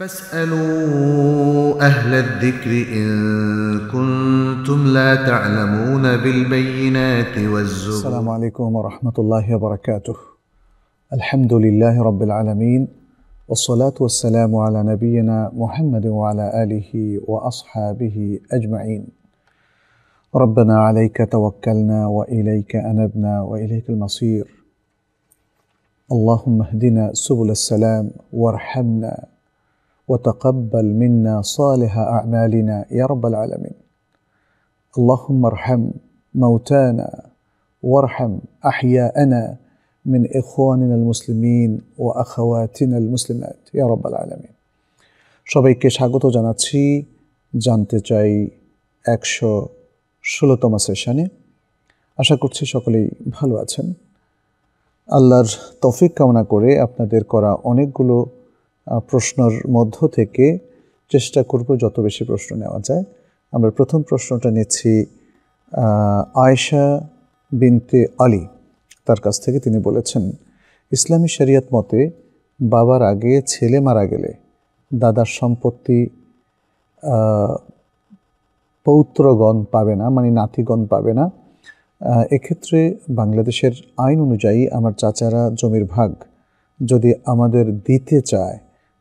فاسألوا أهل الذكر إن كنتم لا تعلمون بالبينات والزبر السلام عليكم ورحمة الله وبركاته الحمد لله رب العالمين والصلاة والسلام على نبينا محمد وعلى آله وأصحابه أجمعين ربنا عليك توكلنا وإليك أنبنا وإليك المصير اللهم اهدنا سبل السلام وارحمنا وتقبل منا صالح اعمالنا يا رب العالمين اللهم ارحم موتانا وارحم احياءنا من اخواننا المسلمين واخواتنا المسلمات يا رب العالمين সবাইকে স্বাগত জানাচ্ছি জানতে চাই একশো ষোলোতম সেশনে আশা করছি সকলেই ভালো আছেন আল্লাহর তফিক কামনা করে আপনাদের করা অনেকগুলো প্রশ্নর মধ্য থেকে চেষ্টা করব যত বেশি প্রশ্ন নেওয়া যায় আমরা প্রথম প্রশ্নটা নিচ্ছি আয়েশা বিনতে আলী তার কাছ থেকে তিনি বলেছেন ইসলামী শরিয়ত মতে বাবার আগে ছেলে মারা গেলে দাদার সম্পত্তি পৌত্রগণ পাবে না মানে নাতিগণ পাবে না এক্ষেত্রে বাংলাদেশের আইন অনুযায়ী আমার চাচারা জমির ভাগ যদি আমাদের দিতে চায়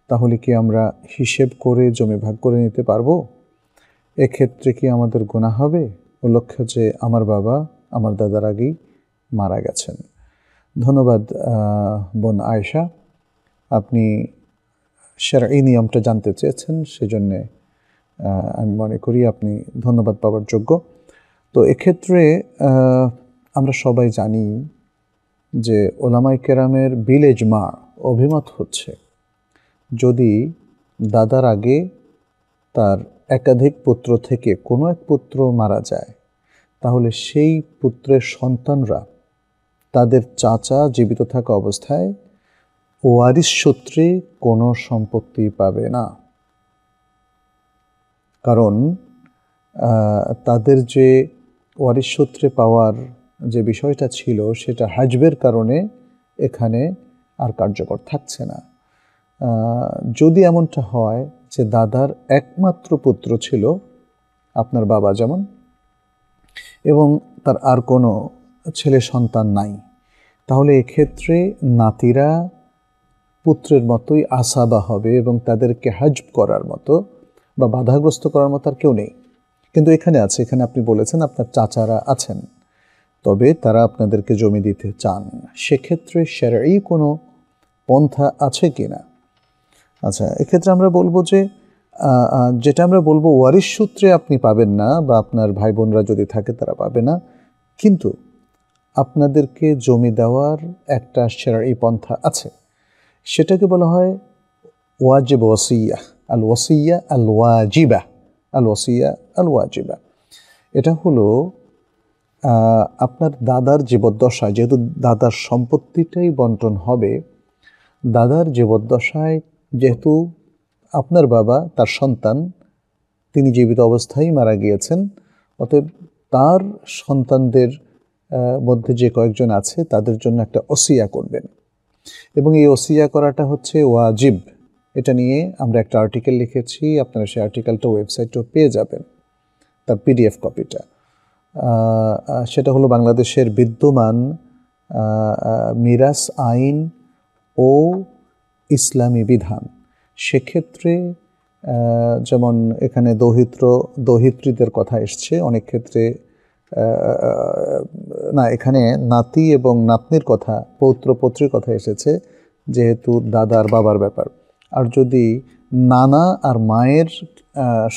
তাহলে কি আমরা হিসেব করে জমি ভাগ করে নিতে পারবো এক্ষেত্রে কি আমাদের গোনা হবে লক্ষ্য যে আমার বাবা আমার দাদার আগেই মারা গেছেন ধন্যবাদ বোন আয়সা আপনি সেরা এই নিয়মটা জানতে চেয়েছেন সেজন্যে আমি মনে করি আপনি ধন্যবাদ পাওয়ার যোগ্য তো এক্ষেত্রে আমরা সবাই জানি যে ওলামাই কেরামের বিলেজ মা অভিমত হচ্ছে যদি দাদার আগে তার একাধিক পুত্র থেকে কোনো এক পুত্র মারা যায় তাহলে সেই পুত্রের সন্তানরা তাদের চাচা জীবিত থাকা অবস্থায় ওয়ারিস সূত্রে কোনো সম্পত্তি পাবে না কারণ তাদের যে ওয়ারিস সূত্রে পাওয়ার যে বিষয়টা ছিল সেটা হাজবের কারণে এখানে আর কার্যকর থাকছে না যদি এমনটা হয় যে দাদার একমাত্র পুত্র ছিল আপনার বাবা যেমন এবং তার আর কোনো ছেলে সন্তান নাই তাহলে এক্ষেত্রে নাতিরা পুত্রের মতোই আসাবা হবে এবং তাদেরকে হাজব করার মতো বা বাধাগ্রস্ত করার মতো আর কেউ নেই কিন্তু এখানে আছে এখানে আপনি বলেছেন আপনার চাচারা আছেন তবে তারা আপনাদেরকে জমি দিতে চান সেক্ষেত্রে সেরাই কোনো পন্থা আছে কি না আচ্ছা এক্ষেত্রে আমরা বলবো যে যেটা আমরা বলবো ওয়ারিস সূত্রে আপনি পাবেন না বা আপনার ভাই বোনরা যদি থাকে তারা পাবে না কিন্তু আপনাদেরকে জমি দেওয়ার একটা সেরার এই পন্থা আছে সেটাকে বলা হয় ওয়াজিব ওয়াসিয়া আল ওয়াসিয়া আল ওয়াজিবা আল ওয়াসিয়া আল ওয়াজিবা এটা হলো আপনার দাদার জীবদ্দশায় যেহেতু দাদার সম্পত্তিটাই বন্টন হবে দাদার জীবদ্দশায় যেহেতু আপনার বাবা তার সন্তান তিনি জীবিত অবস্থায় মারা গিয়েছেন অতএব তার সন্তানদের মধ্যে যে কয়েকজন আছে তাদের জন্য একটা অসিয়া করবেন এবং এই অসিয়া করাটা হচ্ছে ওয়াজিব এটা নিয়ে আমরা একটা আর্টিকেল লিখেছি আপনারা সেই আর্টিকেলটা ওয়েবসাইটেও পেয়ে যাবেন তার পিডিএফ কপিটা সেটা হলো বাংলাদেশের বিদ্যমান মিরাস আইন ও ইসলামী বিধান সেক্ষেত্রে যেমন এখানে দহিত্র দহিত্রীদের কথা এসছে অনেক ক্ষেত্রে না এখানে নাতি এবং নাতনির কথা পৌত্র পৌত্রীর কথা এসেছে যেহেতু দাদার বাবার ব্যাপার আর যদি নানা আর মায়ের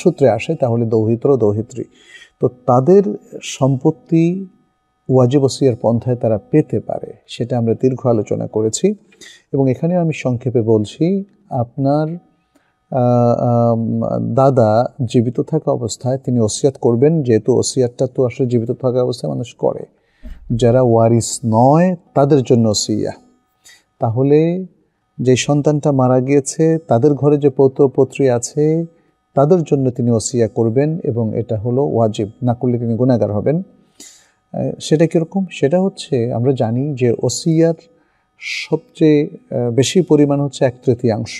সূত্রে আসে তাহলে দৌহিত্র দৌহিত্রী তো তাদের সম্পত্তি ওয়াজিবসিয়ার পন্থায় তারা পেতে পারে সেটা আমরা দীর্ঘ আলোচনা করেছি এবং এখানে আমি সংক্ষেপে বলছি আপনার দাদা জীবিত থাকা অবস্থায় তিনি ওসিয়াত করবেন যেহেতু ওসিয়াতটা তো আসলে জীবিত থাকা অবস্থায় মানুষ করে যারা ওয়ারিস নয় তাদের জন্য ওসিয়া তাহলে যে সন্তানটা মারা গিয়েছে তাদের ঘরে যে পৌত্র পত্রী আছে তাদের জন্য তিনি ওসিয়া করবেন এবং এটা হলো ওয়াজিব না করলে তিনি গুণাগার হবেন সেটা কীরকম সেটা হচ্ছে আমরা জানি যে ওসিয়ার সবচেয়ে বেশি পরিমাণ হচ্ছে এক তৃতীয়াংশ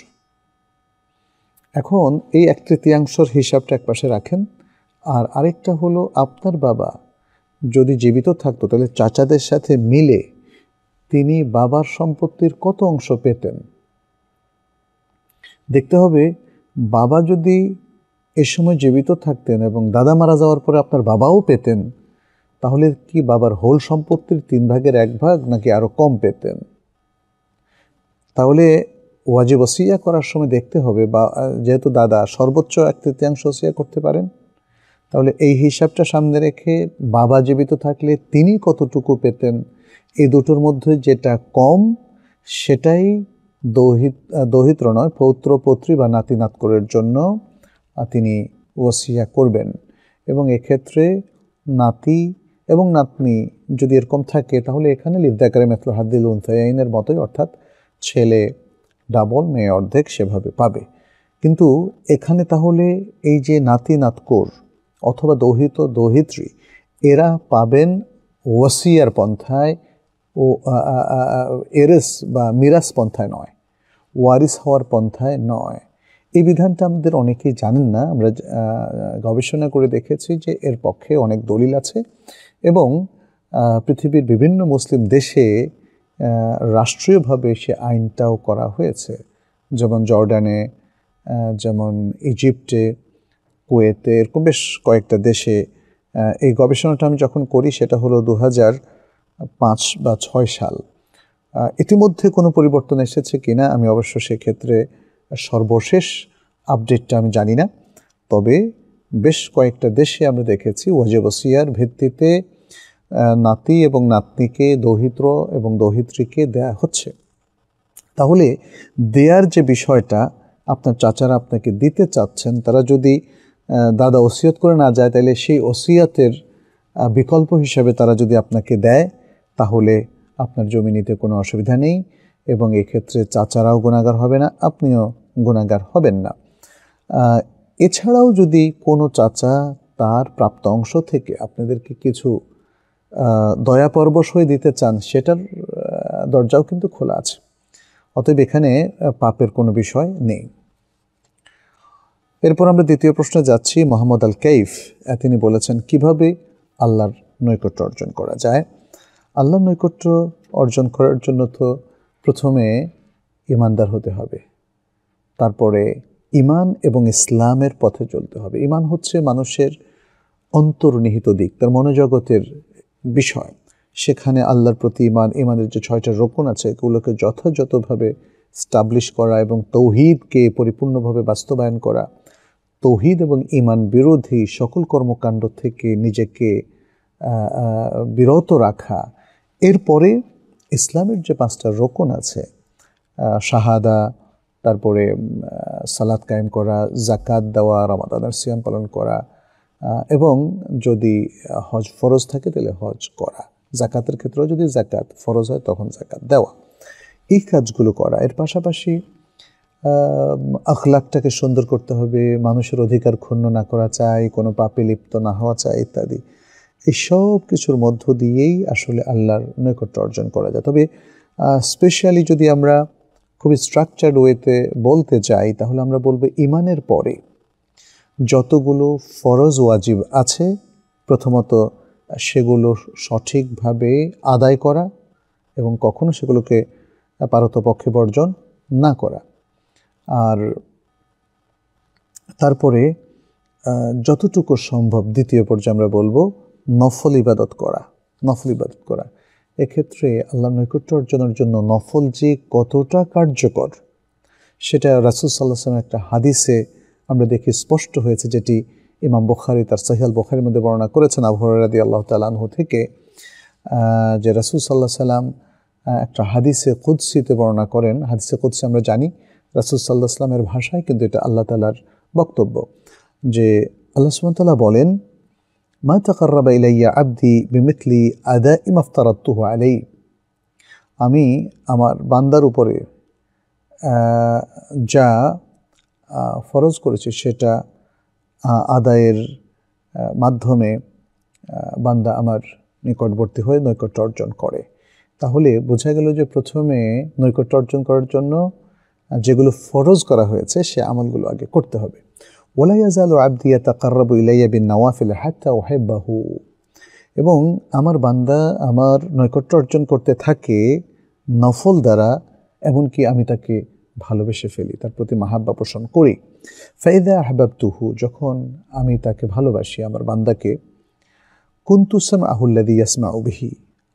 এখন এই এক তৃতীয়াংশর হিসাবটা এক পাশে রাখেন আর আরেকটা হলো আপনার বাবা যদি জীবিত থাকতো তাহলে চাচাদের সাথে মিলে তিনি বাবার সম্পত্তির কত অংশ পেতেন দেখতে হবে বাবা যদি এ সময় জীবিত থাকতেন এবং দাদা মারা যাওয়ার পরে আপনার বাবাও পেতেন তাহলে কি বাবার হোল সম্পত্তির তিন ভাগের এক ভাগ নাকি আরও কম পেতেন তাহলে ওয়াজিব ওসিয়া করার সময় দেখতে হবে বা যেহেতু দাদা সর্বোচ্চ এক তৃতীয়াংশ ওসিয়া করতে পারেন তাহলে এই হিসাবটা সামনে রেখে বাবা জীবিত থাকলে তিনি কতটুকু পেতেন এই দুটোর মধ্যে যেটা কম সেটাই দৌহিত দৌহিত্র নয় পৌত্র পত্রী বা নাতি নাতকরের জন্য তিনি ওসিয়া করবেন এবং এক্ষেত্রে নাতি এবং নাতনি যদি এরকম থাকে তাহলে এখানে লিদ্দাকারে মেথল হাদ্দিল উনসাইনের মতোই অর্থাৎ ছেলে ডাবল মেয়ে অর্ধেক সেভাবে পাবে কিন্তু এখানে তাহলে এই যে নাতি নাতকোর অথবা দহিত দহিত্রী এরা পাবেন ওয়াসিয়ার পন্থায় ও এরেস বা মিরাস পন্থায় নয় ওয়ারিস হওয়ার পন্থায় নয় এই বিধানটা আমাদের অনেকেই জানেন না আমরা গবেষণা করে দেখেছি যে এর পক্ষে অনেক দলিল আছে এবং পৃথিবীর বিভিন্ন মুসলিম দেশে রাষ্ট্রীয়ভাবে সে আইনটাও করা হয়েছে যেমন জর্ডানে যেমন ইজিপ্টে কুয়েতে এরকম বেশ কয়েকটা দেশে এই গবেষণাটা আমি যখন করি সেটা হলো দু পাঁচ বা ছয় সাল ইতিমধ্যে কোনো পরিবর্তন এসেছে কি না আমি অবশ্য সেক্ষেত্রে সর্বশেষ আপডেটটা আমি জানি না তবে বেশ কয়েকটা দেশে আমরা দেখেছি ওয়াজেবসিয়ার ভিত্তিতে নাতি এবং নাতনিকে দহিত্র এবং দহিত্রীকে দেয়া হচ্ছে তাহলে দেয়ার যে বিষয়টা আপনার চাচারা আপনাকে দিতে চাচ্ছেন তারা যদি দাদা ওসিয়ত করে না যায় তাহলে সেই ওসিয়াতের বিকল্প হিসাবে তারা যদি আপনাকে দেয় তাহলে আপনার জমি নিতে কোনো অসুবিধা নেই এবং এক্ষেত্রে চাচারাও গুণাগার হবে না আপনিও গুণাগার হবেন না এছাড়াও যদি কোনো চাচা তার প্রাপ্ত অংশ থেকে আপনাদেরকে কিছু দয়া পরবশ দিতে চান সেটার দরজাও কিন্তু খোলা আছে অতএব এখানে পাপের কোনো বিষয় নেই এরপর আমরা দ্বিতীয় প্রশ্নে যাচ্ছি মোহাম্মদ আল কেইফ তিনি বলেছেন কিভাবে আল্লাহর নৈকট্য অর্জন করা যায় আল্লাহর নৈকট্য অর্জন করার জন্য তো প্রথমে ইমানদার হতে হবে তারপরে ইমান এবং ইসলামের পথে চলতে হবে ইমান হচ্ছে মানুষের অন্তর্নিহিত দিক তার মনোজগতের বিষয় সেখানে আল্লাহর প্রতি ইমান ইমানের যে ছয়টা রোপণ আছে এগুলোকে যথাযথভাবে স্টাবলিশ করা এবং তৌহিদকে পরিপূর্ণভাবে বাস্তবায়ন করা তৌহিদ এবং ইমান বিরোধী সকল কর্মকাণ্ড থেকে নিজেকে বিরত রাখা এরপরে ইসলামের যে পাঁচটা রোকন আছে শাহাদা তারপরে সালাদ কায়েম করা জাকাত দেওয়া রমাদানের সিয়াম পালন করা এবং যদি হজ ফরজ থাকে তাহলে হজ করা জাকাতের ক্ষেত্রেও যদি জাকাত ফরজ হয় তখন জাকাত দেওয়া এই কাজগুলো করা এর পাশাপাশি আখলাকটাকে সুন্দর করতে হবে মানুষের অধিকার ক্ষুণ্ণ না করা চাই কোনো পাপে লিপ্ত না হওয়া চাই ইত্যাদি এই সব কিছুর মধ্য দিয়েই আসলে আল্লাহর নৈকট্য অর্জন করা যায় তবে স্পেশালি যদি আমরা খুবই স্ট্রাকচার্ড ওয়েতে বলতে চাই তাহলে আমরা বলবো ইমানের পরে যতগুলো ফরজ ওয়াজিব আছে প্রথমত সেগুলো সঠিকভাবে আদায় করা এবং কখনো সেগুলোকে পারতপক্ষে বর্জন না করা আর তারপরে যতটুকু সম্ভব দ্বিতীয় পর্যায়ে আমরা বলবো নফল ইবাদত করা নফল ইবাদত করা এক্ষেত্রে আল্লাহ নৈকট্য অর্জনের জন্য নফল যে কতটা কার্যকর সেটা রাসুল সাল্লাহ সাল্লাম একটা হাদিসে আমরা দেখি স্পষ্ট হয়েছে যেটি ইমাম বখারি তার সহিয়াল বখারির মধ্যে বর্ণনা করেছেন আবহরাদি আল্লাহ তালানহু থেকে যে রাসুল সাল্লাহ সাল্লাম একটা হাদিসে কুদ্সিতে বর্ণনা করেন হাদিসে কুদ্সি আমরা জানি রাসুল সাল্লাহ সাল্লামের ভাষায় কিন্তু এটা আল্লাহ তালার বক্তব্য যে আল্লাহ সুমতাল্লাহ বলেন মা তাকাররাবা ইলাইয়া আব্দি বিমিথলি আদা ইমাফতারাত্তুহ আলাই আমি আমার বান্দার উপরে যা ফরজ করেছে সেটা আদায়ের মাধ্যমে বান্দা আমার নিকটবর্তী হয়ে নৈকট্য অর্জন করে তাহলে বোঝা গেল যে প্রথমে নৈকট্য অর্জন করার জন্য যেগুলো ফরজ করা হয়েছে সে আমলগুলো আগে করতে হবে ওলাইয়াজাল আবদিয়া তাকার্রাব ইলাইয়া বিন নওয়াফিল হাত্তা বাহু এবং আমার বান্দা আমার নৈকট্য অর্জন করতে থাকে নফল দ্বারা এমনকি আমি তাকে ভালোবেসে ফেলি তার প্রতি মাহাব্বা পোষণ করি ফাইদা আহবাব তুহু যখন আমি তাকে ভালোবাসি আমার বান্দাকে কুন্তুসাম আহুল্লাদি ইয়াসমা উবিহি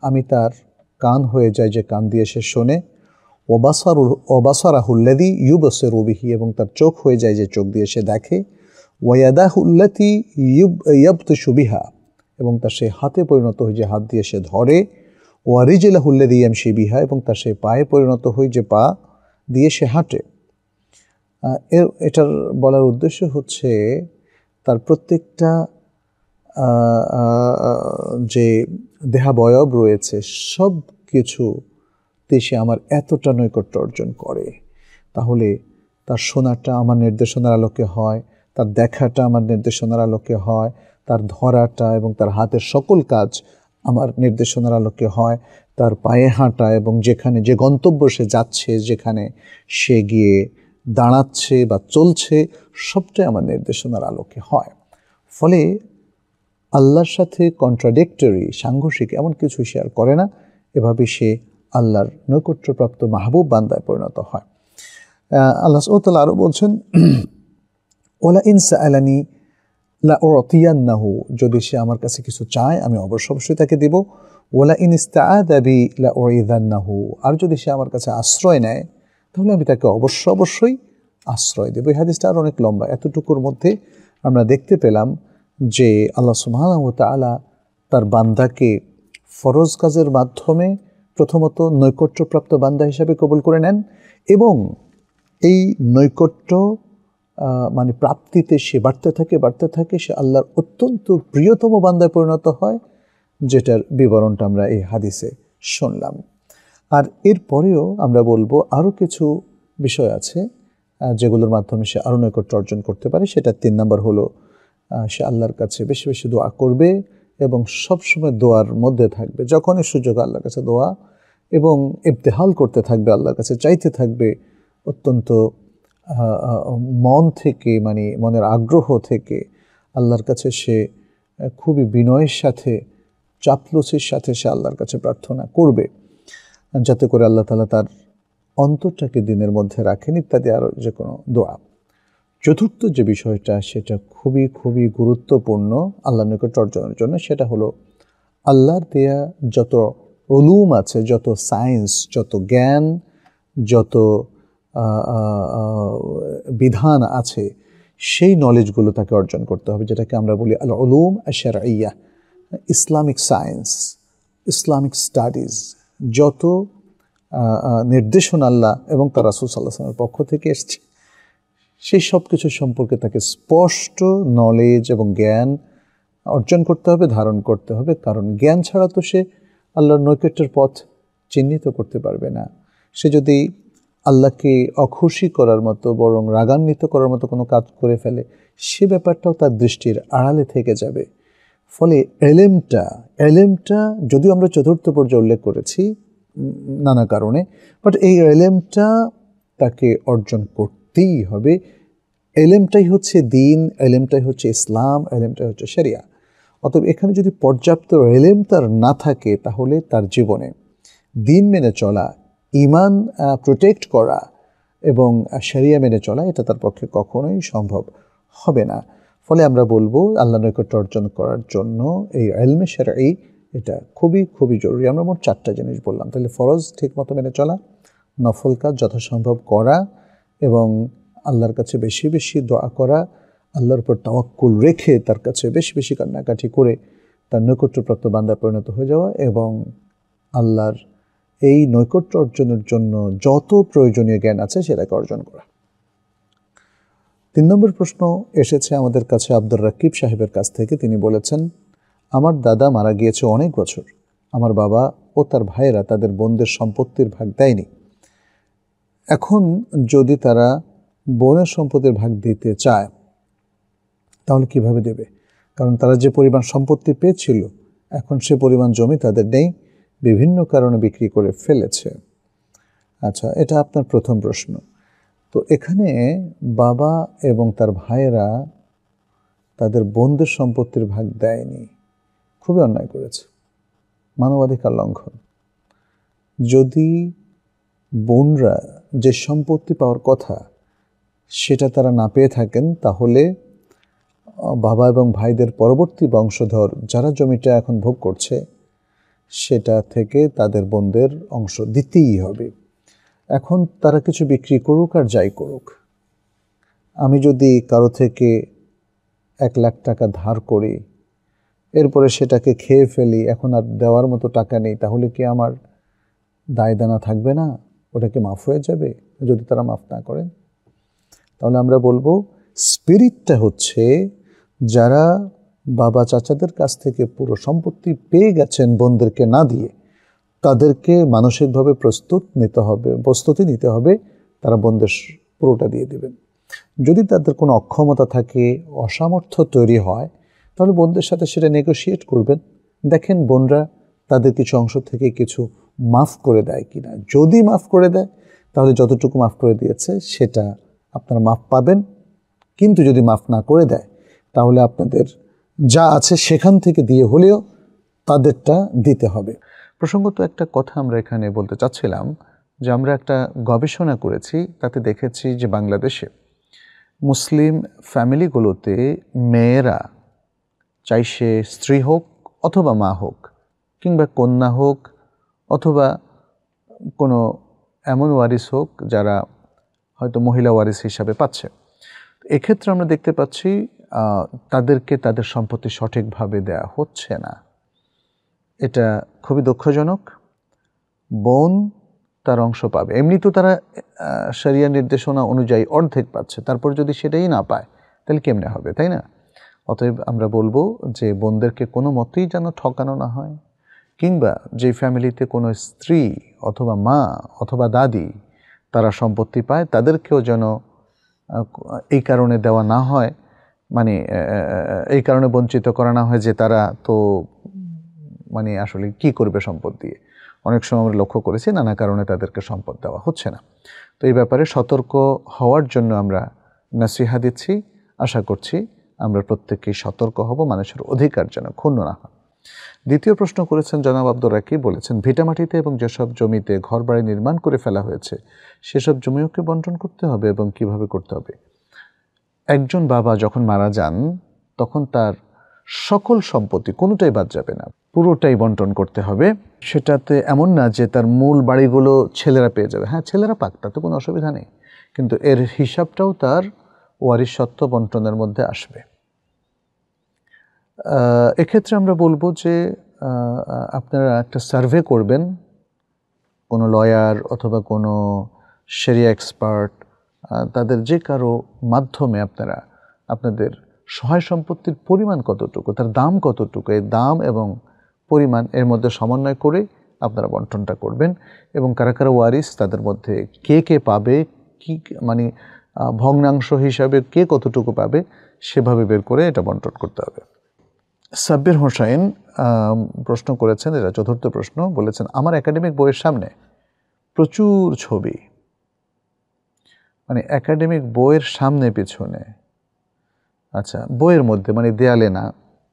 আমি তার কান হয়ে যায় যে কান দিয়ে সে শোনে ওবাসার ওবাসার আহুল্লাদি ইউবসের উবিহি এবং তার চোখ হয়ে যায় যে চোখ দিয়ে সে দেখে ওয়াদাহুল্লাতি ইউব সুবিহা এবং তার সে হাতে পরিণত হয়ে যে হাত দিয়ে সে ধরে ওয়ারিজেলাহুল্লাদি সে বিহা এবং তার সে পায়ে পরিণত হয়ে যে পা দিয়ে সে হাঁটে এর এটার বলার উদ্দেশ্য হচ্ছে তার প্রত্যেকটা যে দেহাবয়ব রয়েছে সব কিছু সে আমার এতটা নৈকট্য অর্জন করে তাহলে তার শোনাটা আমার নির্দেশনার আলোকে হয় তার দেখাটা আমার নির্দেশনার আলোকে হয় তার ধরাটা এবং তার হাতের সকল কাজ আমার নির্দেশনার আলোকে হয় তার পায়ে হাঁটা এবং যেখানে যে গন্তব্য সে যাচ্ছে যেখানে সে গিয়ে দাঁড়াচ্ছে বা চলছে সবটাই আমার নির্দেশনার আলোকে হয় ফলে আল্লাহর সাথে কন্ট্রাডিক্টরি সাংঘর্ষিক এমন কিছু শেয়ার করে না এভাবে সে আল্লাহর নৈকট্যপ্রাপ্ত মাহবুব বান্দায় পরিণত হয় আল্লাহ সাল আরও বলছেন ওলা ইনসা আলানি লা ও রতিয়ান্নাহু যদি সে আমার কাছে কিছু চায় আমি অবশ্য অবশ্যই তাকে দেবো ওলা ইনিস্তা দাবি লা আর যদি সে আমার কাছে আশ্রয় নেয় তাহলে আমি তাকে অবশ্য অবশ্যই আশ্রয় দেবো এই হাদিসটা আর অনেক লম্বা এতটুকুর মধ্যে আমরা দেখতে পেলাম যে আল্লাহ সুবাহানাহু তালা তার বান্দাকে ফরজ কাজের মাধ্যমে প্রথমত নৈকট্যপ্রাপ্ত বান্দা হিসাবে কবুল করে নেন এবং এই নৈকট্য মানে প্রাপ্তিতে সে বাড়তে থাকে বাড়তে থাকে সে আল্লাহর অত্যন্ত প্রিয়তম বান্দায় পরিণত হয় যেটার বিবরণটা আমরা এই হাদিসে শুনলাম আর এর পরেও আমরা বলবো আরও কিছু বিষয় আছে যেগুলোর মাধ্যমে সে আরও নৈকট্য অর্জন করতে পারে সেটা তিন নম্বর হলো সে আল্লাহর কাছে বেশি বেশি দোয়া করবে এবং সবসময় দোয়ার মধ্যে থাকবে যখনই সুযোগ আল্লাহর কাছে দোয়া এবং ইবতেহাল করতে থাকবে আল্লাহর কাছে চাইতে থাকবে অত্যন্ত মন থেকে মানে মনের আগ্রহ থেকে আল্লাহর কাছে সে খুবই বিনয়ের সাথে চাপলুসির সাথে সে আল্লাহর কাছে প্রার্থনা করবে যাতে করে আল্লাহ তালা তার অন্তরটাকে দিনের মধ্যে রাখেন ইত্যাদি আরও যে কোনো দোয়া চতুর্থ যে বিষয়টা সেটা খুবই খুবই গুরুত্বপূর্ণ আল্লাহ নিকট অর্জনের জন্য সেটা হলো আল্লাহর দেয়া যত রলুম আছে যত সায়েন্স যত জ্ঞান যত বিধান আছে সেই নলেজগুলো তাকে অর্জন করতে হবে যেটাকে আমরা বলি আল অলুম আশার ইয়া ইসলামিক সায়েন্স ইসলামিক স্টাডিজ যত নির্দেশন আল্লাহ এবং তার রাসুল সাল্লাহ সাল্লামের পক্ষ থেকে এসছে সেই সব কিছু সম্পর্কে তাকে স্পষ্ট নলেজ এবং জ্ঞান অর্জন করতে হবে ধারণ করতে হবে কারণ জ্ঞান ছাড়া তো সে আল্লাহর নৈকট্যের পথ চিহ্নিত করতে পারবে না সে যদি আল্লাহকে অখুশি করার মতো বরং রাগান্বিত করার মতো কোনো কাজ করে ফেলে সে ব্যাপারটাও তার দৃষ্টির আড়ালে থেকে যাবে ফলে এলেমটা এলেমটা যদিও আমরা চতুর্থ পর্যায়ে উল্লেখ করেছি নানা কারণে বাট এই এলেমটা তাকে অর্জন করতেই হবে এলেমটাই হচ্ছে দিন এলেমটাই হচ্ছে ইসলাম এলেমটাই হচ্ছে সেরিয়া অতএব এখানে যদি পর্যাপ্ত এলেম তার না থাকে তাহলে তার জীবনে দিন মেনে চলা ইমান প্রোটেক্ট করা এবং সেরিয়া মেনে চলা এটা তার পক্ষে কখনোই সম্ভব হবে না ফলে আমরা বলবো আল্লাহ নৈকট্য অর্জন করার জন্য এই আলমে এই এটা খুবই খুবই জরুরি আমরা মোট চারটা জিনিস বললাম তাহলে ফরজ ঠিকমতো মেনে চলা নফল কাজ যথাসম্ভব করা এবং আল্লাহর কাছে বেশি বেশি দোয়া করা আল্লাহর উপর তওয়াক্কুল রেখে তার কাছে বেশি বেশি কান্নাকাটি করে তার নৈকট্যপ্রাপ্ত বান্দা পরিণত হয়ে যাওয়া এবং আল্লাহর এই নৈকট্য অর্জনের জন্য যত প্রয়োজনীয় জ্ঞান আছে সেটাকে অর্জন করা তিন নম্বর প্রশ্ন এসেছে আমাদের কাছে আব্দুর রাকিব সাহেবের কাছ থেকে তিনি বলেছেন আমার দাদা মারা গিয়েছে অনেক বছর আমার বাবা ও তার ভাইয়েরা তাদের বোনদের সম্পত্তির ভাগ দেয়নি এখন যদি তারা বোনের সম্পত্তির ভাগ দিতে চায় তাহলে কিভাবে দেবে কারণ তারা যে পরিমাণ সম্পত্তি পেয়েছিল এখন সে পরিমাণ জমি তাদের নেই বিভিন্ন কারণে বিক্রি করে ফেলেছে আচ্ছা এটা আপনার প্রথম প্রশ্ন তো এখানে বাবা এবং তার ভাইয়েরা তাদের বোনদের সম্পত্তির ভাগ দেয়নি খুবই অন্যায় করেছে মানবাধিকার লঙ্ঘন যদি বোনরা যে সম্পত্তি পাওয়ার কথা সেটা তারা না পেয়ে থাকেন তাহলে বাবা এবং ভাইদের পরবর্তী বংশধর যারা জমিটা এখন ভোগ করছে সেটা থেকে তাদের বোনদের অংশ দিতেই হবে এখন তারা কিছু বিক্রি করুক আর যাই করুক আমি যদি কারো থেকে এক লাখ টাকা ধার করি এরপরে সেটাকে খেয়ে ফেলি এখন আর দেওয়ার মতো টাকা নেই তাহলে কি আমার দায়দানা থাকবে না ওটাকে মাফ হয়ে যাবে যদি তারা মাফ না করেন তাহলে আমরা বলবো স্পিরিটটা হচ্ছে যারা বাবা চাচাদের কাছ থেকে পুরো সম্পত্তি পেয়ে গেছেন বোনদেরকে না দিয়ে তাদেরকে মানসিকভাবে প্রস্তুত নিতে হবে প্রস্তুতি নিতে হবে তারা বন্ধের পুরোটা দিয়ে দেবেন যদি তাদের কোনো অক্ষমতা থাকে অসামর্থ্য তৈরি হয় তাহলে বন্ধের সাথে সেটা নেগোশিয়েট করবেন দেখেন বোনরা তাদের কিছু অংশ থেকে কিছু মাফ করে দেয় কি না যদি মাফ করে দেয় তাহলে যতটুকু মাফ করে দিয়েছে সেটা আপনারা মাফ পাবেন কিন্তু যদি মাফ না করে দেয় তাহলে আপনাদের যা আছে সেখান থেকে দিয়ে হলেও তাদেরটা দিতে হবে প্রসঙ্গত একটা কথা আমরা এখানে বলতে চাচ্ছিলাম যে আমরা একটা গবেষণা করেছি তাতে দেখেছি যে বাংলাদেশে মুসলিম ফ্যামিলিগুলোতে মেয়েরা চাই সে স্ত্রী হোক অথবা মা হোক কিংবা কন্যা হোক অথবা কোনো এমন ওয়ারিস হোক যারা হয়তো মহিলা ওয়ারিস হিসাবে পাচ্ছে এক্ষেত্রে আমরা দেখতে পাচ্ছি তাদেরকে তাদের সম্পত্তি সঠিকভাবে দেয়া হচ্ছে না এটা খুবই দুঃখজনক বোন তার অংশ পাবে এমনি তো তারা সারিয়া নির্দেশনা অনুযায়ী অর্ধেক পাচ্ছে তারপর যদি সেটাই না পায় তাহলে কেমনে হবে তাই না অতএব আমরা বলবো যে বোনদেরকে কোনো মতেই যেন ঠকানো না হয় কিংবা যে ফ্যামিলিতে কোনো স্ত্রী অথবা মা অথবা দাদি তারা সম্পত্তি পায় তাদেরকেও যেন এই কারণে দেওয়া না হয় মানে এই কারণে বঞ্চিত করা না হয় যে তারা তো মানে আসলে কি করবে সম্পদ দিয়ে অনেক সময় আমরা লক্ষ্য করেছি নানা কারণে তাদেরকে সম্পদ দেওয়া হচ্ছে না তো এই ব্যাপারে সতর্ক হওয়ার জন্য আমরা নাসিহা দিচ্ছি আশা করছি আমরা প্রত্যেকেই সতর্ক হব মানুষের অধিকার যেন ক্ষুণ্ণ না হয় দ্বিতীয় প্রশ্ন করেছেন জনাব আব্দুর রাকি বলেছেন ভিটামাটিতে এবং যেসব জমিতে ঘর বাড়ি নির্মাণ করে ফেলা হয়েছে সেসব জমিওকে বন্টন করতে হবে এবং কিভাবে করতে হবে একজন বাবা যখন মারা যান তখন তার সকল সম্পত্তি কোনোটাই বাদ যাবে না পুরোটাই বন্টন করতে হবে সেটাতে এমন না যে তার মূল বাড়িগুলো ছেলেরা পেয়ে যাবে হ্যাঁ ছেলেরা পাক তাতে কোনো অসুবিধা নেই কিন্তু এর হিসাবটাও তার ওয়ারিশত্ব বন্টনের মধ্যে আসবে এক্ষেত্রে আমরা বলবো যে আপনারা একটা সার্ভে করবেন কোনো লয়ার অথবা কোনো সেরিয়া এক্সপার্ট তাদের যে কারো মাধ্যমে আপনারা আপনাদের সহায় সম্পত্তির পরিমাণ কতটুকু তার দাম কতটুকু এর দাম এবং পরিমাণ এর মধ্যে সমন্বয় করে আপনারা বন্টনটা করবেন এবং কারা কারা ওয়ারিস তাদের মধ্যে কে কে পাবে কি মানে ভগ্নাংশ হিসাবে কে কতটুকু পাবে সেভাবে বের করে এটা বন্টন করতে হবে সাব্বির হোসাইন প্রশ্ন করেছেন এটা চতুর্থ প্রশ্ন বলেছেন আমার একাডেমিক বইয়ের সামনে প্রচুর ছবি মানে একাডেমিক বইয়ের সামনে পিছনে আচ্ছা বইয়ের মধ্যে মানে দেয়ালে না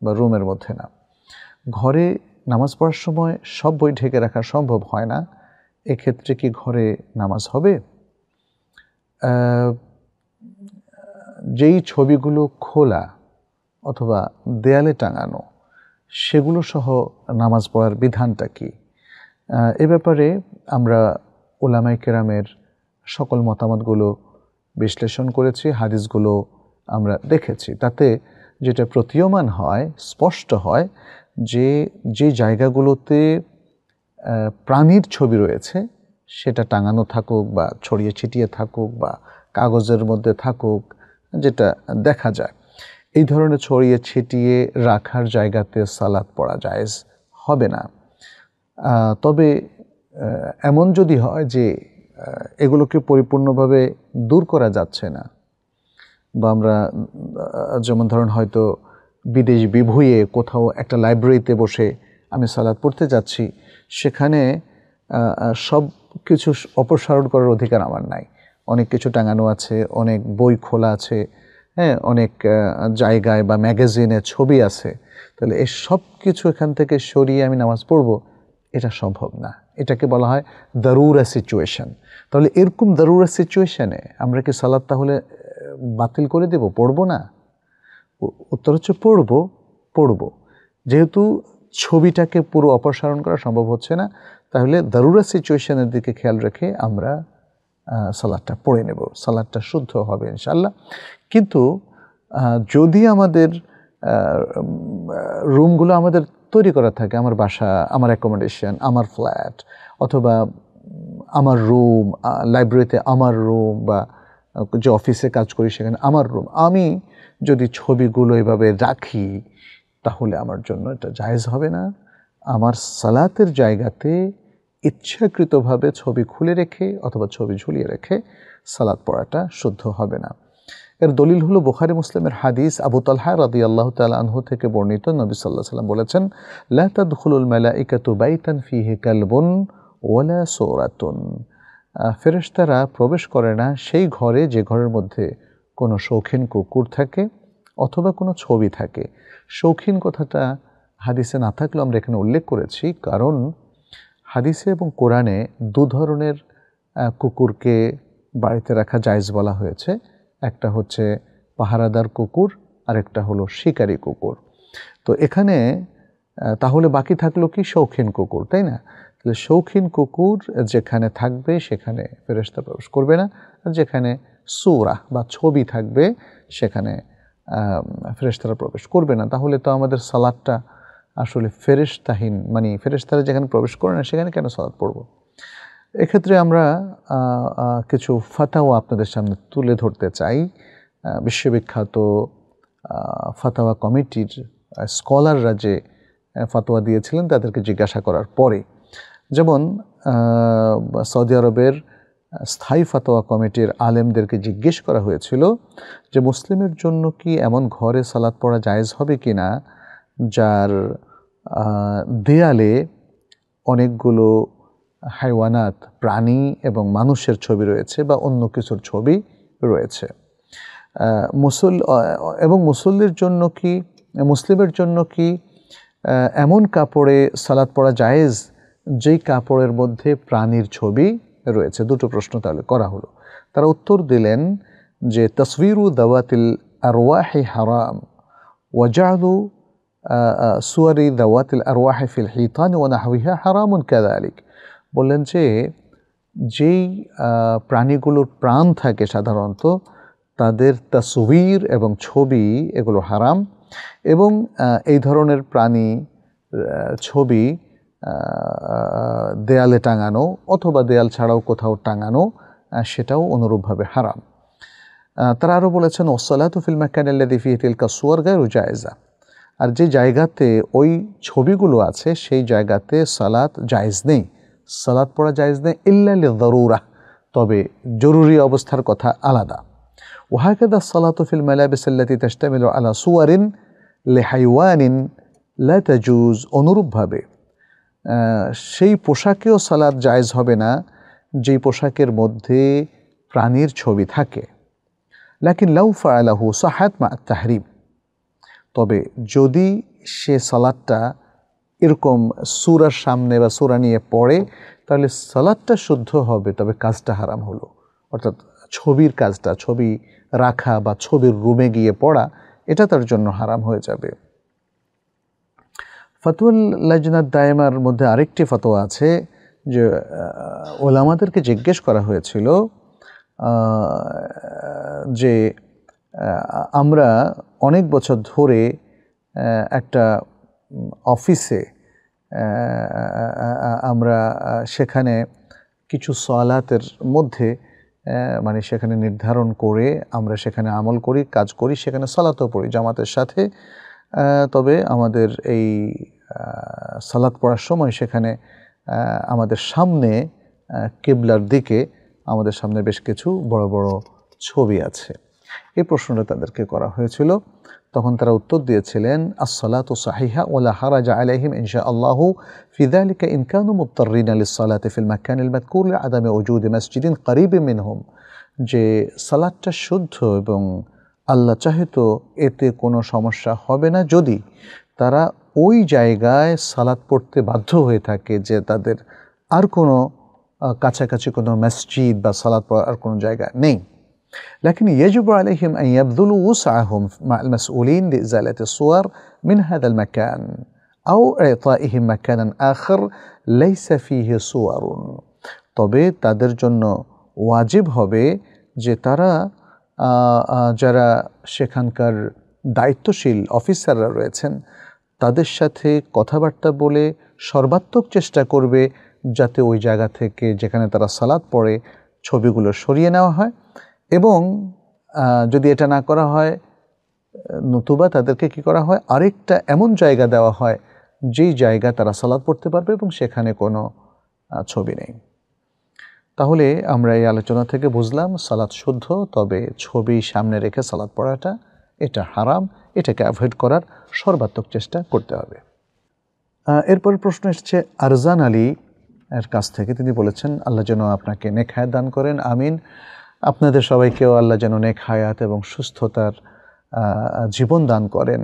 বা রুমের মধ্যে না ঘরে নামাজ পড়ার সময় সব বই ঢেকে রাখা সম্ভব হয় না এক্ষেত্রে কি ঘরে নামাজ হবে যেই ছবিগুলো খোলা অথবা দেয়ালে টাঙানো সেগুলো সহ নামাজ পড়ার বিধানটা কি এ ব্যাপারে আমরা ওলামাই কেরামের সকল মতামতগুলো বিশ্লেষণ করেছি হাদিসগুলো আমরা দেখেছি তাতে যেটা প্রতীয়মান হয় স্পষ্ট হয় যে যে জায়গাগুলোতে প্রাণীর ছবি রয়েছে সেটা টাঙানো থাকুক বা ছড়িয়ে ছিটিয়ে থাকুক বা কাগজের মধ্যে থাকুক যেটা দেখা যায় এই ধরনের ছড়িয়ে ছিটিয়ে রাখার জায়গাতে সালাদ পড়া যায় হবে না তবে এমন যদি হয় যে এগুলোকে পরিপূর্ণভাবে দূর করা যাচ্ছে না বা আমরা যেমন ধরুন হয়তো বিদেশ বিভুয়ে কোথাও একটা লাইব্রেরিতে বসে আমি সালাদ পড়তে যাচ্ছি সেখানে সব কিছু অপসারণ করার অধিকার আমার নাই অনেক কিছু টাঙানো আছে অনেক বই খোলা আছে হ্যাঁ অনেক জায়গায় বা ম্যাগাজিনে ছবি আছে তাহলে এই সব কিছু এখান থেকে সরিয়ে আমি নামাজ পড়ব এটা সম্ভব না এটাকে বলা হয় দারুরা সিচুয়েশান তাহলে এরকম দারুরা সিচুয়েশানে আমরা কি সালাদ তাহলে বাতিল করে দেব পড়ব না উত্তর হচ্ছে পড়ব পড়ব যেহেতু ছবিটাকে পুরো অপসারণ করা সম্ভব হচ্ছে না তাহলে দারুরা সিচুয়েশনের দিকে খেয়াল রেখে আমরা সালাদটা পড়ে নেব সালাদটা শুদ্ধ হবে ইনশাল্লাহ কিন্তু যদি আমাদের রুমগুলো আমাদের তৈরি করা থাকে আমার বাসা আমার অ্যাকোমোডেশন আমার ফ্ল্যাট অথবা আমার রুম লাইব্রেরিতে আমার রুম বা যে অফিসে কাজ করি সেখানে আমার রুম আমি যদি ছবিগুলো এভাবে রাখি তাহলে আমার জন্য এটা জায়জ হবে না আমার সালাতের জায়গাতে ইচ্ছাকৃতভাবে ছবি খুলে রেখে অথবা ছবি ঝুলিয়ে রেখে সালাদ পড়াটা শুদ্ধ হবে না এর দলিল হলো বোখারি মুসলিমের হাদিস আবু তালহা রাদি আল্লাহ আনহু থেকে বর্ণিত নবী সাল্লাহ সাল্লাম বলেছেন লাতাদ খুলুল মেলা ইকাতু বাইতান ফিহে কালবন ওয়ালা সৌরাতুন ফেরেশতারা প্রবেশ করে না সেই ঘরে যে ঘরের মধ্যে কোনো শৌখিন কুকুর থাকে অথবা কোনো ছবি থাকে শৌখিন কথাটা হাদিসে না থাকলেও আমরা এখানে উল্লেখ করেছি কারণ হাদিসে এবং কোরআনে দু ধরনের কুকুরকে বাড়িতে রাখা জায়জ বলা হয়েছে একটা হচ্ছে পাহারাদার কুকুর আর একটা হলো শিকারী কুকুর তো এখানে তাহলে বাকি থাকলো কি শৌখিন কুকুর তাই না তাহলে শৌখিন কুকুর যেখানে থাকবে সেখানে ফেরেস্তা প্রবেশ করবে না আর যেখানে সুরা বা ছবি থাকবে সেখানে ফেরেস্তারা প্রবেশ করবে না তাহলে তো আমাদের সালাদটা আসলে ফেরেস্তাহীন মানে ফেরেস্তারা যেখানে প্রবেশ করে না সেখানে কেন সালাদ পড়ব এক্ষেত্রে আমরা কিছু ফাতাও আপনাদের সামনে তুলে ধরতে চাই বিশ্ববিখ্যাত ফাতাওয়া কমিটির স্কলাররা যে ফাতোয়া দিয়েছিলেন তাদেরকে জিজ্ঞাসা করার পরে যেমন সৌদি আরবের স্থায়ী ফাতোয়া কমিটির আলেমদেরকে জিজ্ঞেস করা হয়েছিল যে মুসলিমের জন্য কি এমন ঘরে সালাদ পড়া জায়েজ হবে কি না যার দেয়ালে অনেকগুলো হাইওয়ানাত প্রাণী এবং মানুষের ছবি রয়েছে বা অন্য কিছুর ছবি রয়েছে মুসল এবং মুসল্লির জন্য কি মুসলিমের জন্য কি এমন কাপড়ে সালাদ পড়া জায়েজ যেই কাপড়ের মধ্যে প্রাণীর ছবি রয়েছে দুটো প্রশ্ন তাহলে করা হলো তারা উত্তর দিলেন যে তসবিরু দাওয়াতিল ওয়াহে হারাম ওয়াজালু সুয়ারি দাওয়াতিল ওয়াহে ফিল হিতান ওয়ানাহাবিহা হারামুন হারাম আলিক বললেন যে যেই প্রাণীগুলোর প্রাণ থাকে সাধারণত তাদের তসবির এবং ছবি এগুলো হারাম এবং এই ধরনের প্রাণী ছবি দেয়ালে টাঙানো অথবা দেয়াল ছাড়াও কোথাও টাঙানো সেটাও অনুরূপভাবে হারাম তারা আরও বলেছেন ওসালাতু ফিল ম্যাকানাল্লাদি ফি তিলকা সুয়ার গায়ে জায়জা আর যে জায়গাতে ওই ছবিগুলো আছে সেই জায়গাতে সালাত জায়জ নেই সালাত পড়া জায়জ নেই ইল্লা দরুরা তবে জরুরি অবস্থার কথা আলাদা ওহাকেদা সালাতু ফিল মালাবিসাল্লাতি তাস্তামিল আলা সুয়ারিন লেহাইওয়ানিন লা অনুরূপভাবে সেই পোশাকেও সালাদ জায়জ হবে না যেই পোশাকের মধ্যে প্রাণীর ছবি থাকে লাকিন লাউফা আলাহু সাহায় মা তাহরিম তবে যদি সে সালাদটা এরকম সুরার সামনে বা সুরা নিয়ে পড়ে তাহলে সালাদটা শুদ্ধ হবে তবে কাজটা হারাম হলো অর্থাৎ ছবির কাজটা ছবি রাখা বা ছবির রুমে গিয়ে পড়া এটা তার জন্য হারাম হয়ে যাবে ফতুয়াল লাজনাত দায়েমার মধ্যে আরেকটি ফতোয়া আছে যে ওলামাদেরকে জিজ্ঞেস করা হয়েছিল যে আমরা অনেক বছর ধরে একটা অফিসে আমরা সেখানে কিছু সলাতের মধ্যে মানে সেখানে নির্ধারণ করে আমরা সেখানে আমল করি কাজ করি সেখানে সলাতও পড়ি জামাতের সাথে তবে আমাদের এই সালাদ পড়ার সময় সেখানে আমাদের সামনে কেবলার দিকে আমাদের সামনে বেশ কিছু বড় বড় ছবি আছে এই প্রশ্নটা তাদেরকে করা হয়েছিল তখন তারা উত্তর দিয়েছিলেন ও সাহিহা ওলা হারাজা আলাইহিম ইনশা আল্লাহ ফিদালিকা ইনকানু মুতারিন আলী সালাতে ফিল মাকান ইল মাতকুর আদামে ওজুদ মসজিদিন করিবে মিনহুম যে সালাদটা শুদ্ধ এবং আল্লাহ চাহিত এতে কোনো সমস্যা হবে না যদি তারা ওই জায়গায় সালাত পড়তে বাধ্য হয়ে থাকে যে তাদের আর কোনো কাছাকাছি কোনো মসজিদ বা সালাদ পড়ার আর কোনো জায়গা নেই لكن يجب عليهم أن يبذلوا وسعهم مع المسؤولين لإزالة الصور من هذا المكان أو إعطائهم مكانا آخر ليس فيه صور تدر তবে তাদের জন্য ওয়াজিব হবে যে তারা যারা সেখানকার দায়িত্বশীল অফিসাররা রয়েছেন তাদের সাথে কথাবার্তা বলে সর্বাত্মক চেষ্টা করবে যাতে ওই জায়গা থেকে যেখানে তারা সালাদ পড়ে ছবিগুলো সরিয়ে নেওয়া হয় এবং যদি এটা না করা হয় নতুবা তাদেরকে কি করা হয় আরেকটা এমন জায়গা দেওয়া হয় যেই জায়গা তারা সালাদ পড়তে পারবে এবং সেখানে কোনো ছবি নেই তাহলে আমরা এই আলোচনা থেকে বুঝলাম সালাদ শুদ্ধ তবে ছবি সামনে রেখে সালাদ পড়াটা এটা হারাম এটাকে অ্যাভয়েড করার সর্বাত্মক চেষ্টা করতে হবে এরপর প্রশ্ন এসছে আরজান আলী এর কাছ থেকে তিনি বলেছেন আল্লাহ যেন আপনাকে নেক হায়াত দান করেন আমিন আপনাদের সবাইকেও আল্লাহ যেন নেক হায়াত এবং সুস্থতার জীবন দান করেন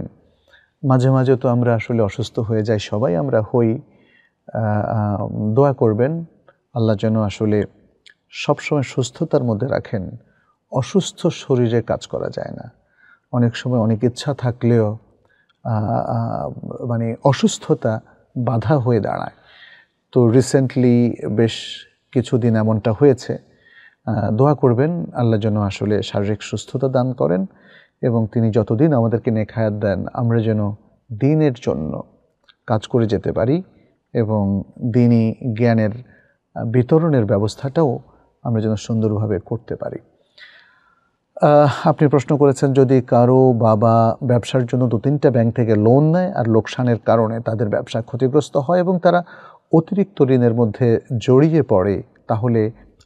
মাঝে মাঝে তো আমরা আসলে অসুস্থ হয়ে যাই সবাই আমরা হই দোয়া করবেন আল্লাহ যেন আসলে সবসময় সুস্থতার মধ্যে রাখেন অসুস্থ শরীরে কাজ করা যায় না অনেক সময় অনেক ইচ্ছা থাকলেও মানে অসুস্থতা বাধা হয়ে দাঁড়ায় তো রিসেন্টলি বেশ কিছুদিন এমনটা হয়েছে দোয়া করবেন আল্লাহ যেন আসলে শারীরিক সুস্থতা দান করেন এবং তিনি যতদিন আমাদেরকে নেখায়াত দেন আমরা যেন দিনের জন্য কাজ করে যেতে পারি এবং দিনই জ্ঞানের বিতরণের ব্যবস্থাটাও আমরা যেন সুন্দরভাবে করতে পারি আপনি প্রশ্ন করেছেন যদি কারো বাবা ব্যবসার জন্য দু তিনটা ব্যাংক থেকে লোন নেয় আর লোকসানের কারণে তাদের ব্যবসা ক্ষতিগ্রস্ত হয় এবং তারা অতিরিক্ত ঋণের মধ্যে জড়িয়ে পড়ে তাহলে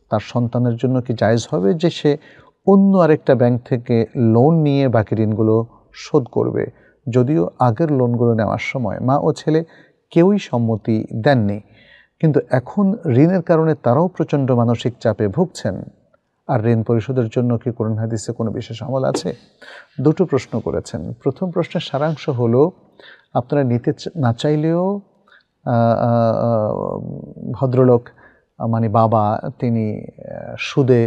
তার সন্তানের জন্য কি জায়জ হবে যে সে অন্য আরেকটা ব্যাংক থেকে লোন নিয়ে বাকি ঋণগুলো শোধ করবে যদিও আগের লোনগুলো নেওয়ার সময় মা ও ছেলে কেউই সম্মতি দেননি কিন্তু এখন ঋণের কারণে তারাও প্রচণ্ড মানসিক চাপে ভুগছেন আর ঋণ পরিশোধের জন্য কি কোরআন হাদিসে কোনো বিশেষ আমল আছে দুটো প্রশ্ন করেছেন প্রথম প্রশ্নের সারাংশ হলো আপনারা নিতে না চাইলেও ভদ্রলোক মানে বাবা তিনি সুদে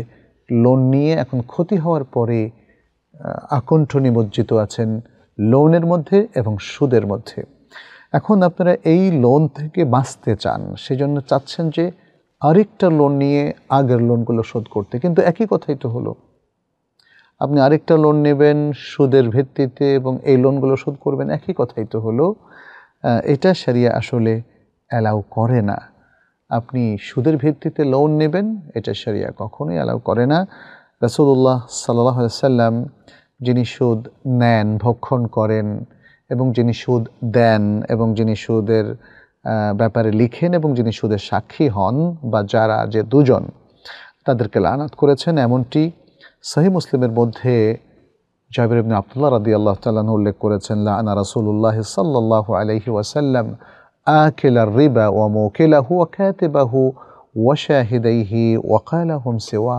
লোন নিয়ে এখন ক্ষতি হওয়ার পরে আকণ্ঠ নিমজ্জিত আছেন লোনের মধ্যে এবং সুদের মধ্যে এখন আপনারা এই লোন থেকে বাঁচতে চান সেজন্য চাচ্ছেন যে আরেকটা লোন নিয়ে আগের লোনগুলো শোধ করতে কিন্তু একই কথাই তো হলো আপনি আরেকটা লোন নেবেন সুদের ভিত্তিতে এবং এই লোনগুলো শোধ করবেন একই কথাই তো হলো এটা সারিয়া আসলে অ্যালাউ করে না আপনি সুদের ভিত্তিতে লোন নেবেন এটা সারিয়া কখনোই অ্যালাউ করে না রাসুল্লাহ সাল্লাহ সাল্লাম যিনি সুদ নেন ভক্ষণ করেন এবং যিনি সুদ দেন এবং যিনি সুদের ব্যাপারে লিখেন এবং যিনি সুদের সাক্ষী হন বা যারা যে দুজন তাদেরকে লানাত করেছেন এমনটি সহি মুসলিমের মধ্যে জাবির ইবনে আবদুল্লাহ রাদি আল্লাহ তাল্লাহ উল্লেখ করেছেন লানা রাসুল্লাহ সাল্লাহ আলহি ওয়াসাল্লাম আকেলার রিবা ও মোকেলাহু ওয়াকাতেবাহু ওয়াশাহিদাইহি ওয়াকালাহুম সেওয়া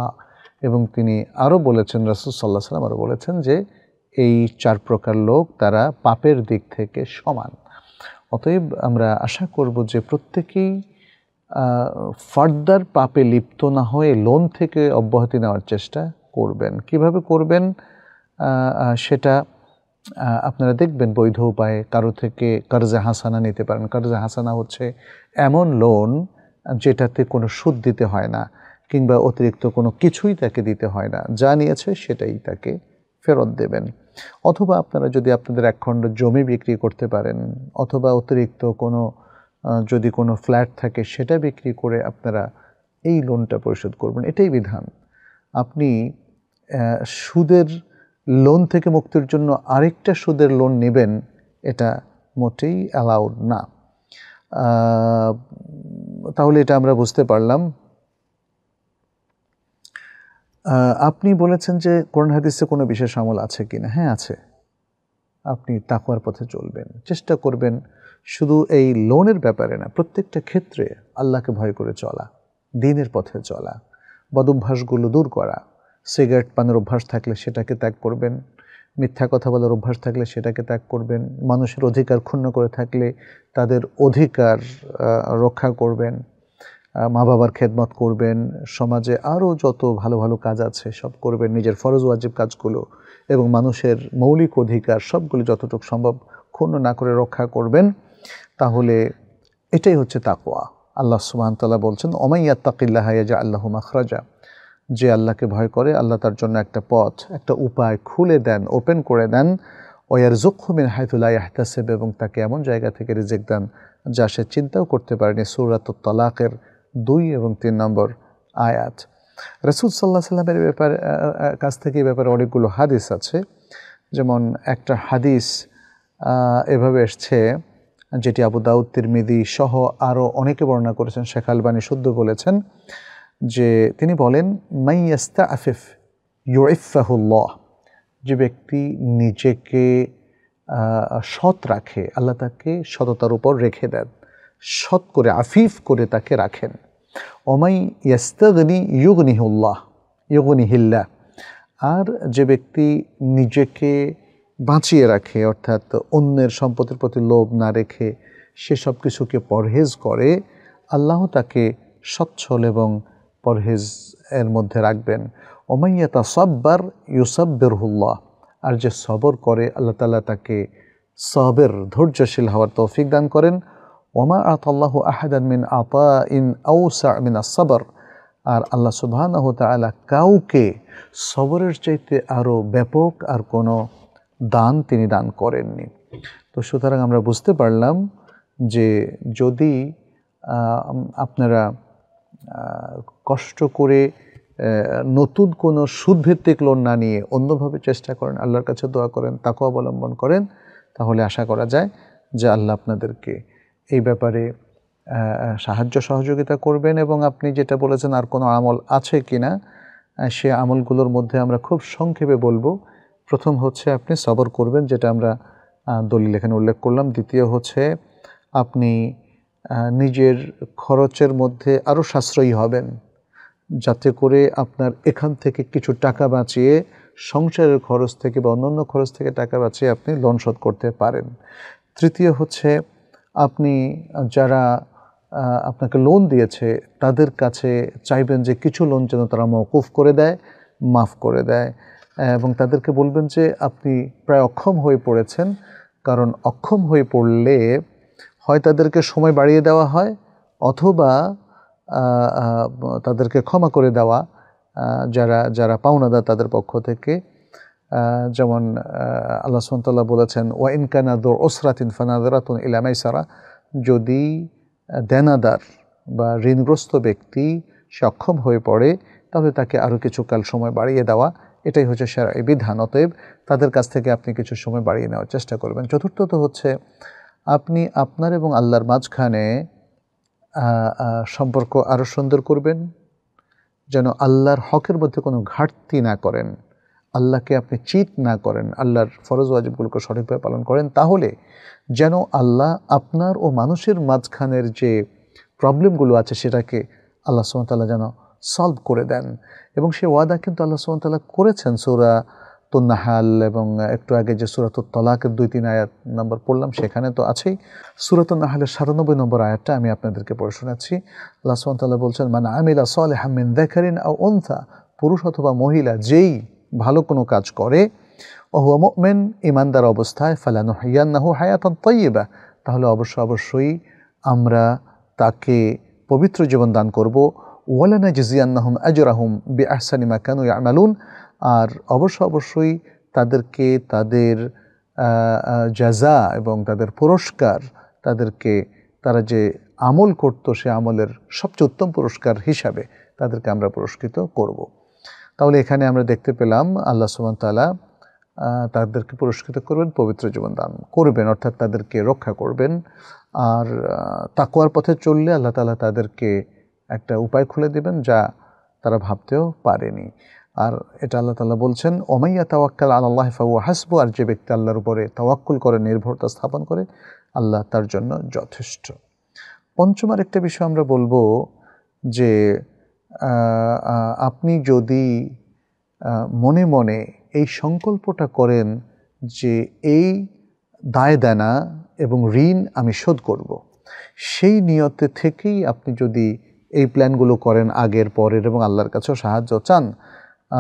এবং তিনি আরও বলেছেন রাসুল সাল্লাহ সাল্লাম আরও বলেছেন যে এই চার প্রকার লোক তারা পাপের দিক থেকে সমান অতএব আমরা আশা করব যে প্রত্যেকেই ফার্দার পাপে লিপ্ত না হয়ে লোন থেকে অব্যাহতি নেওয়ার চেষ্টা করবেন কিভাবে করবেন সেটা আপনারা দেখবেন বৈধ উপায়ে কারো থেকে কার্জা হাসানা নিতে পারেন কার্জা হাসানা হচ্ছে এমন লোন যেটাতে কোনো সুদ দিতে হয় না কিংবা অতিরিক্ত কোনো কিছুই তাকে দিতে হয় না যা নিয়েছে সেটাই তাকে ফেরত দেবেন অথবা আপনারা যদি আপনাদের একখণ্ড জমি বিক্রি করতে পারেন অথবা অতিরিক্ত কোনো যদি কোনো ফ্ল্যাট থাকে সেটা বিক্রি করে আপনারা এই লোনটা পরিশোধ করবেন এটাই বিধান আপনি সুদের লোন থেকে মুক্তির জন্য আরেকটা সুদের লোন নেবেন এটা মোটেই অ্যালাউড না তাহলে এটা আমরা বুঝতে পারলাম আপনি বলেছেন যে কোরআন হাদিসে কোনো বিশেষ আমল আছে কি না হ্যাঁ আছে আপনি তাকুয়ার পথে চলবেন চেষ্টা করবেন শুধু এই লোনের ব্যাপারে না প্রত্যেকটা ক্ষেত্রে আল্লাহকে ভয় করে চলা দিনের পথে চলা বদভ্যাসগুলো দূর করা সিগারেট পানের অভ্যাস থাকলে সেটাকে ত্যাগ করবেন মিথ্যা কথা বলার অভ্যাস থাকলে সেটাকে ত্যাগ করবেন মানুষের অধিকার ক্ষুণ্ণ করে থাকলে তাদের অধিকার রক্ষা করবেন মা বাবার খেদমত করবেন সমাজে আরও যত ভালো ভালো কাজ আছে সব করবেন নিজের ফরজ ওয়াজিব কাজগুলো এবং মানুষের মৌলিক অধিকার সবগুলি যতটুকু সম্ভব ক্ষুণ্ণ না করে রক্ষা করবেন তাহলে এটাই হচ্ছে তাকোয়া আল্লাহ সুবাহতাল্লাহ বলছেন অমাইয়া তাকিল্লাহ ইয়াজা আল্লাহ মাখরাজা যে আল্লাহকে ভয় করে আল্লাহ তার জন্য একটা পথ একটা উপায় খুলে দেন ওপেন করে দেন ওয়ার জক্ষুমিন হায়তুল্লাহ আহতাসেব এবং তাকে এমন জায়গা থেকে রিজেক্ট দেন যা সে চিন্তাও করতে পারেনি সুরাত তলাকের দুই এবং তিন নম্বর আয়াত রসুল সাল্লাহ সাল্লামের ব্যাপারে কাছ থেকে ব্যাপারে অনেকগুলো হাদিস আছে যেমন একটা হাদিস এভাবে এসছে যেটি আবু দাউদ তিরমিদি সহ আরও অনেকে বর্ণনা করেছেন শেখ আলবানী শুদ্ধ বলেছেন যে তিনি বলেন মাইয়াস্তা আফিফ ইউরিফাহুল্লাহ যে ব্যক্তি নিজেকে সৎ রাখে আল্লাহ তাকে সততার উপর রেখে দেন সৎ করে আফিফ করে তাকে রাখেন অমাই ইয়াস্তগনি ইয়গনিহুল্লাহ ইয়গনিহিল্লা আর যে ব্যক্তি নিজেকে বাঁচিয়ে রাখে অর্থাৎ অন্যের সম্পদের প্রতি লোভ না রেখে সে সব কিছুকে পরহেজ করে আল্লাহ তাকে সচ্ছল এবং পরহেজ এর মধ্যে রাখবেন ওমাইয়া তা সব্বার ইউসাব্বেরহুল্লাহ আর যে সবর করে আল্লাহ তালা তাকে সবের ধৈর্যশীল হওয়ার তৌফিক দান করেন ওমা أعطى الله মিন من ইন أوسع মিন الصبر আর আল্লাহ সুবাহানাহ তালা কাউকে সবরের চাইতে আরও ব্যাপক আর কোনো দান তিনি দান করেননি তো সুতরাং আমরা বুঝতে পারলাম যে যদি আপনারা কষ্ট করে নতুন কোনো সুদভিত্তিক লোন না নিয়ে অন্যভাবে চেষ্টা করেন আল্লাহর কাছে দোয়া করেন তাকে অবলম্বন করেন তাহলে আশা করা যায় যে আল্লাহ আপনাদেরকে এই ব্যাপারে সাহায্য সহযোগিতা করবেন এবং আপনি যেটা বলেছেন আর কোনো আমল আছে কি না সে আমলগুলোর মধ্যে আমরা খুব সংক্ষেপে বলবো প্রথম হচ্ছে আপনি সবর করবেন যেটা আমরা দলিল এখানে উল্লেখ করলাম দ্বিতীয় হচ্ছে আপনি নিজের খরচের মধ্যে আরও সাশ্রয়ী হবেন যাতে করে আপনার এখান থেকে কিছু টাকা বাঁচিয়ে সংসারের খরচ থেকে বা অন্যান্য খরচ থেকে টাকা বাঁচিয়ে আপনি লোন শোধ করতে পারেন তৃতীয় হচ্ছে আপনি যারা আপনাকে লোন দিয়েছে তাদের কাছে চাইবেন যে কিছু লোন যেন তারা মৌকুফ করে দেয় মাফ করে দেয় এবং তাদেরকে বলবেন যে আপনি প্রায় অক্ষম হয়ে পড়েছেন কারণ অক্ষম হয়ে পড়লে হয় তাদেরকে সময় বাড়িয়ে দেওয়া হয় অথবা তাদেরকে ক্ষমা করে দেওয়া যারা যারা পাওনাদার তাদের পক্ষ থেকে যেমন আল্লাহ সন্তাল্লাহ বলেছেন ওয়া ইনকানা ওসরাতিন ফানাদারাতুন ইলামাই সারা যদি দেনাদার বা ঋণগ্রস্ত ব্যক্তি সক্ষম হয়ে পড়ে তাহলে তাকে আরও কিছুকাল সময় বাড়িয়ে দেওয়া এটাই হচ্ছে সেরা এই বিধান অতএব তাদের কাছ থেকে আপনি কিছু সময় বাড়িয়ে নেওয়ার চেষ্টা করবেন চতুর্থত হচ্ছে আপনি আপনার এবং আল্লাহর মাঝখানে সম্পর্ক আরও সুন্দর করবেন যেন আল্লাহর হকের মধ্যে কোনো ঘাটতি না করেন আল্লাহকে আপনি চিত না করেন আল্লাহর ফরজ ওয়াজিবগুলোকে সঠিকভাবে পালন করেন তাহলে যেন আল্লাহ আপনার ও মানুষের মাঝখানের যে প্রবলেমগুলো আছে সেটাকে আল্লাহ সুমতাল্লাহ যেন সলভ করে দেন এবং সে ওয়াদা কিন্তু আল্লাহ সুমতাল্লাহ করেছেন তো নাহাল এবং একটু আগে যে সুরাতুর তলাকের দুই তিন আয়াত নম্বর পড়লাম সেখানে তো আছেই নাহালের সাতানব্বই নম্বর আয়াতটা আমি আপনাদেরকে পড়ে শোনাচ্ছি আল্লাহ সুমতাল্লাহ বলছেন মানে আমিলা সলে হামিন দেখারিন আর অন্থা পুরুষ অথবা মহিলা যেই ভালো কোনো কাজ করে অহুয়া মেন ইমানদার অবস্থায় ফালানু হাইয়ান্নাহু হায়াতন তৈবা তাহলে অবশ্য অবশ্যই আমরা তাকে পবিত্র জীবন দান করব ওয়ালানা জিজিয়ান্নাহম আজরাহুম বি আহসানিমা কেন ইয়ামালুন আর অবশ্য অবশ্যই তাদেরকে তাদের জাজা এবং তাদের পুরস্কার তাদেরকে তারা যে আমল করত সে আমলের সবচেয়ে উত্তম পুরস্কার হিসাবে তাদেরকে আমরা পুরস্কৃত করবো তাহলে এখানে আমরা দেখতে পেলাম আল্লাহ সুবান তালা তাদেরকে পুরস্কৃত করবেন পবিত্র জীবন দান করবেন অর্থাৎ তাদেরকে রক্ষা করবেন আর তাকুয়ার পথে চললে আল্লাহ তালা তাদেরকে একটা উপায় খুলে দেবেন যা তারা ভাবতেও পারেনি আর এটা আল্লাহ তালা বলছেন ওমাইয়া তাওয়াক্কাল আল্লাহ ফাউ হাসবু আর যে ব্যক্তি আল্লাহর উপরে তাওয়াক্কুল করে নির্ভরতা স্থাপন করে আল্লাহ তার জন্য যথেষ্ট পঞ্চম আর একটা বিষয় আমরা বলবো যে আপনি যদি মনে মনে এই সংকল্পটা করেন যে এই দায় দেনা এবং ঋণ আমি শোধ করব। সেই নিয়তে থেকেই আপনি যদি এই প্ল্যানগুলো করেন আগের পরের এবং আল্লাহর কাছেও সাহায্য চান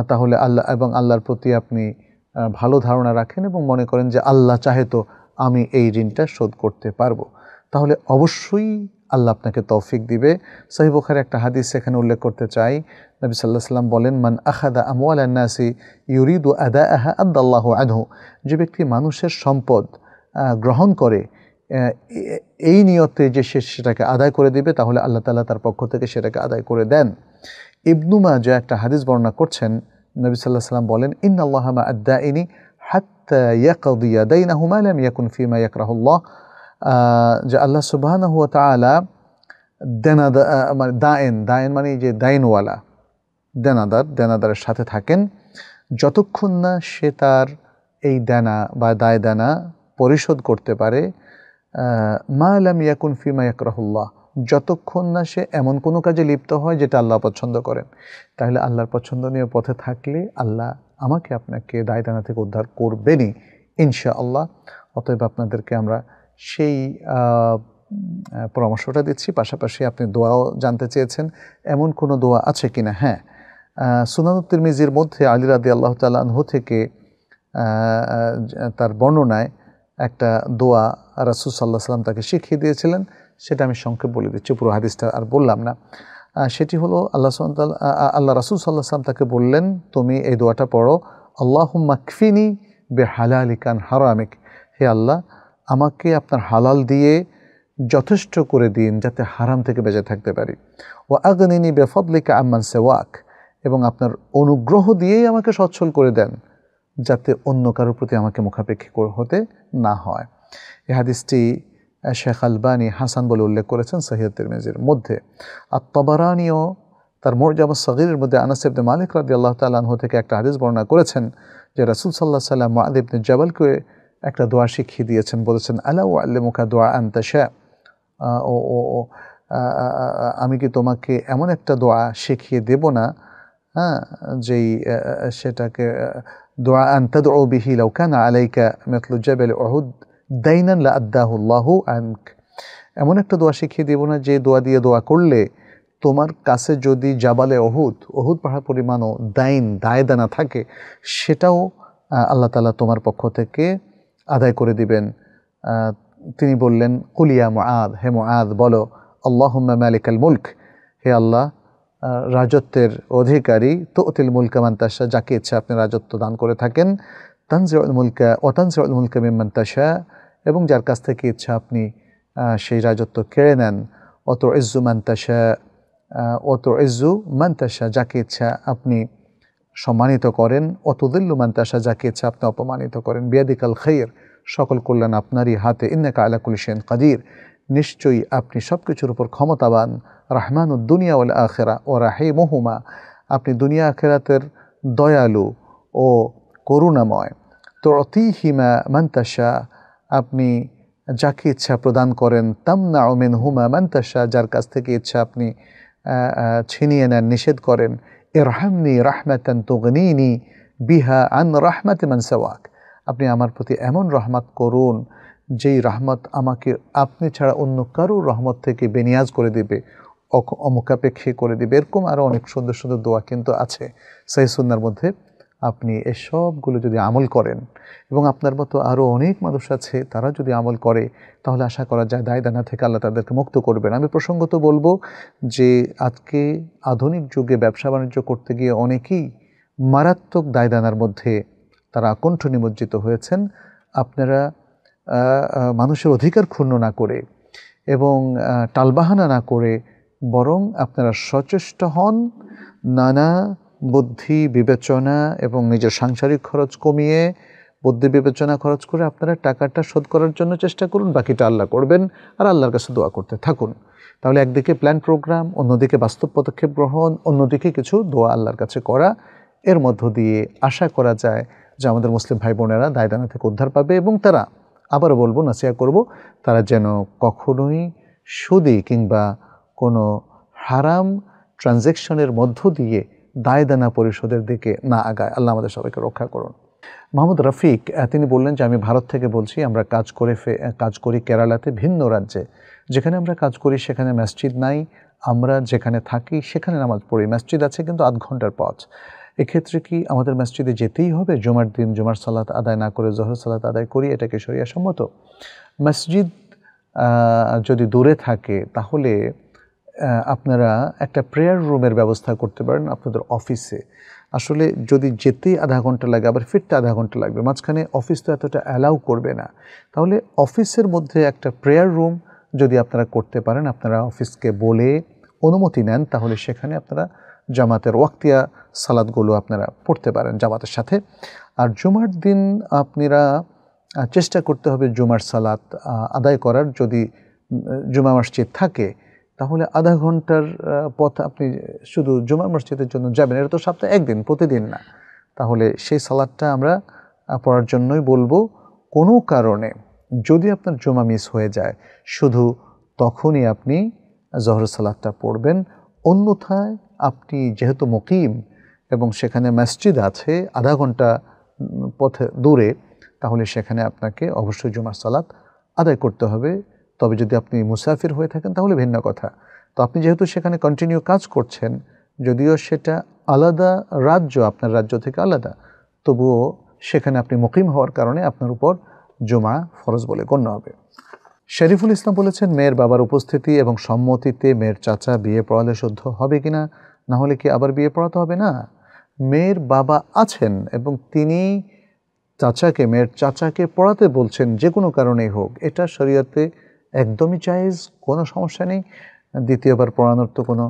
তাহলে আল্লাহ এবং আল্লাহর প্রতি আপনি ভালো ধারণা রাখেন এবং মনে করেন যে আল্লাহ চাহে তো আমি এই ঋণটা শোধ করতে পারবো তাহলে অবশ্যই আল্লাহ আপনাকে তৌফিক দিবে সহিবুখার একটা হাদিস সেখানে উল্লেখ করতে চাই নবী সাল্লাহ সাল্লাম বলেন মান আখাদা আমওয়াল আন্নাসি ইউরিদু আদা আহা আদাল্লাহ আনহু যে ব্যক্তি মানুষের সম্পদ গ্রহণ করে এই নিয়তে যে সে সেটাকে আদায় করে দিবে তাহলে আল্লাহ তালা তার পক্ষ থেকে সেটাকে আদায় করে দেন ইবনুমা যা একটা হাদিস বর্ণনা করছেন নবী সাল্লাহ সাল্লাম বলেন ইন আল্লাহ আদা ইনি হাত ইয়াকুদিয়া দাইনা হুমায়াম ইয়াকুন ফিমা ইয়াকরাহুল্লাহ যে আল্লাহ সুবাহানা হুয়া তালা দেনাদ মানে দায়েন দায়েন মানে যে দায়েনওয়ালা দেনাদার দেনাদারের সাথে থাকেন যতক্ষণ না সে তার এই দেনা বা দায় দেনা পরিশোধ করতে পারে মা আলাম ইয়াকুন ফিমা ইয়াকরাহুল্লাহ যতক্ষণ না সে এমন কোনো কাজে লিপ্ত হয় যেটা আল্লাহ পছন্দ করেন তাহলে আল্লাহর পছন্দনীয় পথে থাকলে আল্লাহ আমাকে আপনাকে দায়দানা থেকে উদ্ধার করবেনই ইনশা আল্লাহ অতএব আপনাদেরকে আমরা সেই পরামর্শটা দিচ্ছি পাশাপাশি আপনি দোয়াও জানতে চেয়েছেন এমন কোনো দোয়া আছে কিনা হ্যাঁ সুনানুত্তির মিজির মধ্যে আলী রাদি আল্লাহ তাল্লাহ থেকে তার বর্ণনায় একটা দোয়া রাসুল সাল্লাহ সাল্লাম তাকে শিখিয়ে দিয়েছিলেন সেটা আমি সংক্ষেপ বলে দিচ্ছি পুরো হাদিসটা আর বললাম না সেটি হলো আল্লাহ সাল আল্লাহ রাসুল সাল্লাহ সাল্লাম তাকে বললেন তুমি এই দোয়াটা পড়ো আল্লাহ মাকফিনি বে হালা আলী কান হারামিক হে আল্লাহ আমাকে আপনার হালাল দিয়ে যথেষ্ট করে দিন যাতে হারাম থেকে বেঁচে থাকতে পারি ও আগনিনী বেফদলিকা আম্মান সেওয়াক এবং আপনার অনুগ্রহ দিয়েই আমাকে সচ্ছল করে দেন যাতে অন্য কারোর প্রতি আমাকে মুখাপেক্ষী হতে না হয় এ হাদিসটি শেখ আলবানী হাসান বলে উল্লেখ করেছেন সহিদ মেজির মধ্যে আর তবারানিও তার মোরজামা সগিরের মধ্যে আনাসেবনে মালিক রাদি আল্লাহ তাল্লাহ থেকে একটা হাদিস বর্ণনা করেছেন যে রাসুল সাল্লাহ সাল্লাম মাদিবনে জবালকে একটা দোয়া শিখিয়ে দিয়েছেন বলেছেন আলা আল্লে মুখা দোয়া আন্তাশা ও ও আমি কি তোমাকে এমন একটা দোয়া শিখিয়ে দেব না হ্যাঁ যেই সেটাকে দোয়া আনতে ও বিহি না আলাইকা মেতলুজ্জাবেল ওহুদ দাইনান লা আদাহুল্লাহু আনক এমন একটা দোয়া শিখিয়ে দেব না যে দোয়া দিয়ে দোয়া করলে তোমার কাছে যদি জাবালে অহুদ অহুদ পাহাড় পরিমাণও দাইন দানা থাকে সেটাও আল্লাহ তালা তোমার পক্ষ থেকে আদায় করে দিবেন তিনি বললেন কুলিয়া আদ হে আদ বলো আল্লাহম্মা মালিকাল মুল্ক হে আল্লাহ রাজত্বের অধিকারী তো অতিল মুলকা মান্তাসা যাকে ইচ্ছা আপনি রাজত্ব দান করে থাকেন তানজিউল মুলকা ওতানজিউল মুলকা মিমান্তাসা এবং যার কাছ থেকে ইচ্ছা আপনি সেই রাজত্ব কেড়ে নেন অত ইজ্জু মান্তাসা অত ইজ্জু মান্তাসা যাকে ইচ্ছা আপনি সম্মানিত করেন অতুদুল্লুমান তাসা যাকে ইচ্ছা আপনি অপমানিত করেন বিয়াদিকাল খৈর সকল কল্যাণ আপনারই হাতে ইন্নাকা আলাকুল সেন কাদির নিশ্চয়ই আপনি সব কিছুর উপর ক্ষমতাবান রাহমান উদ্দুনিয়া আখেরা ও রাহে মহুমা আপনি দুনিয়া আখেরাতের দয়ালু ও করুণাময় তো অতি হিমা মান্তাসা আপনি যাকে ইচ্ছা প্রদান করেন তামনা ওমেন হুমা মান্তাসা যার কাছ থেকে ইচ্ছা আপনি ছিনিয়ে নেন নিষেধ করেন ইরহামনি রাহমাতান তুগনিনি বিহা আন রাহমাতে মান সেওয়াক আপনি আমার প্রতি এমন রহমত করুন যেই রহমত আমাকে আপনি ছাড়া অন্য কারোর রহমত থেকে বেনিয়াজ করে দেবে অমুকাপেক্ষে করে দেবে এরকম আরও অনেক সুন্দর সুন্দর দোয়া কিন্তু আছে সেই মধ্যে আপনি এসবগুলো যদি আমল করেন এবং আপনার মতো আরও অনেক মানুষ আছে তারা যদি আমল করে তাহলে আশা করা যায় দায় দানা থেকে আল্লাহ তাদেরকে মুক্ত করবেন আমি প্রসঙ্গত বলবো যে আজকে আধুনিক যুগে ব্যবসা বাণিজ্য করতে গিয়ে অনেকেই মারাত্মক দায়দানার মধ্যে তারা কণ্ঠ নিমজ্জিত হয়েছেন আপনারা মানুষের অধিকার ক্ষুণ্ণ না করে এবং টালবাহানা না করে বরং আপনারা সচেষ্ট হন নানা বুদ্ধি বিবেচনা এবং নিজের সাংসারিক খরচ কমিয়ে বুদ্ধি বিবেচনা খরচ করে আপনারা টাকাটা শোধ করার জন্য চেষ্টা করুন বাকিটা আল্লাহ করবেন আর আল্লাহর কাছে দোয়া করতে থাকুন তাহলে একদিকে প্ল্যান প্রোগ্রাম অন্যদিকে বাস্তব পদক্ষেপ গ্রহণ অন্যদিকে কিছু দোয়া আল্লাহর কাছে করা এর মধ্য দিয়ে আশা করা যায় যে আমাদের মুসলিম ভাই বোনেরা দায়দানা থেকে উদ্ধার পাবে এবং তারা আবারও বলবো নাসিয়া করব তারা যেন কখনোই সুদি কিংবা কোনো হারাম ট্রানজ্যাকশনের মধ্য দিয়ে দায় দানা পরিশোধের দিকে না আগায় আল্লাহ আমাদের সবাইকে রক্ষা করুন মোহাম্মদ রফিক তিনি বললেন যে আমি ভারত থেকে বলছি আমরা কাজ করে কাজ করি কেরালাতে ভিন্ন রাজ্যে যেখানে আমরা কাজ করি সেখানে মসজিদ নাই আমরা যেখানে থাকি সেখানে নামাজ পড়ি মসজিদ আছে কিন্তু আধ ঘন্টার পথ এক্ষেত্রে কি আমাদের মসজিদে যেতেই হবে জুমার দিন জুমার সালাত আদায় না করে জহর সালাত আদায় করি এটাকে সরিয়া সম্মত মসজিদ যদি দূরে থাকে তাহলে আপনারা একটা প্রেয়ার রুমের ব্যবস্থা করতে পারেন আপনাদের অফিসে আসলে যদি যেতেই আধা ঘন্টা লাগে আবার ফিরতে আধা ঘন্টা লাগবে মাঝখানে অফিস তো এতটা অ্যালাউ করবে না তাহলে অফিসের মধ্যে একটা প্রেয়ার রুম যদি আপনারা করতে পারেন আপনারা অফিসকে বলে অনুমতি নেন তাহলে সেখানে আপনারা জামাতের ওয়াক্তিয়া সালাদগুলো আপনারা পড়তে পারেন জামাতের সাথে আর জুমার দিন আপনারা চেষ্টা করতে হবে জুমার সালাত আদায় করার যদি জুমা মসজিদ থাকে তাহলে আধা ঘন্টার পথ আপনি শুধু জুমা মসজিদের জন্য যাবেন এটা তো সপ্তাহে একদিন প্রতিদিন না তাহলে সেই সালাদটা আমরা পড়ার জন্যই বলবো কোনো কারণে যদি আপনার জমা মিস হয়ে যায় শুধু তখনই আপনি জহর সালাদটা পড়বেন অন্যথায় আপনি যেহেতু মকিম এবং সেখানে মসজিদ আছে আধা ঘন্টা পথে দূরে তাহলে সেখানে আপনাকে অবশ্যই জুমার সালাদ আদায় করতে হবে তবে যদি আপনি মুসাফির হয়ে থাকেন তাহলে ভিন্ন কথা তো আপনি যেহেতু সেখানে কন্টিনিউ কাজ করছেন যদিও সেটা আলাদা রাজ্য আপনার রাজ্য থেকে আলাদা তবুও সেখানে আপনি মুকিম হওয়ার কারণে আপনার উপর জমা ফরজ বলে গণ্য হবে শরীফুল ইসলাম বলেছেন মেয়ের বাবার উপস্থিতি এবং সম্মতিতে মেয়ের চাচা বিয়ে পড়ালে শুদ্ধ হবে কি না না হলে কি আবার বিয়ে পড়াতে হবে না মেয়ের বাবা আছেন এবং তিনি চাচাকে মেয়ের চাচাকে পড়াতে বলছেন যে কোনো কারণেই হোক এটা শরীয়তে একদমই চাইজ কোনো সমস্যা নেই দ্বিতীয়বার পড়ানোর তো কোনো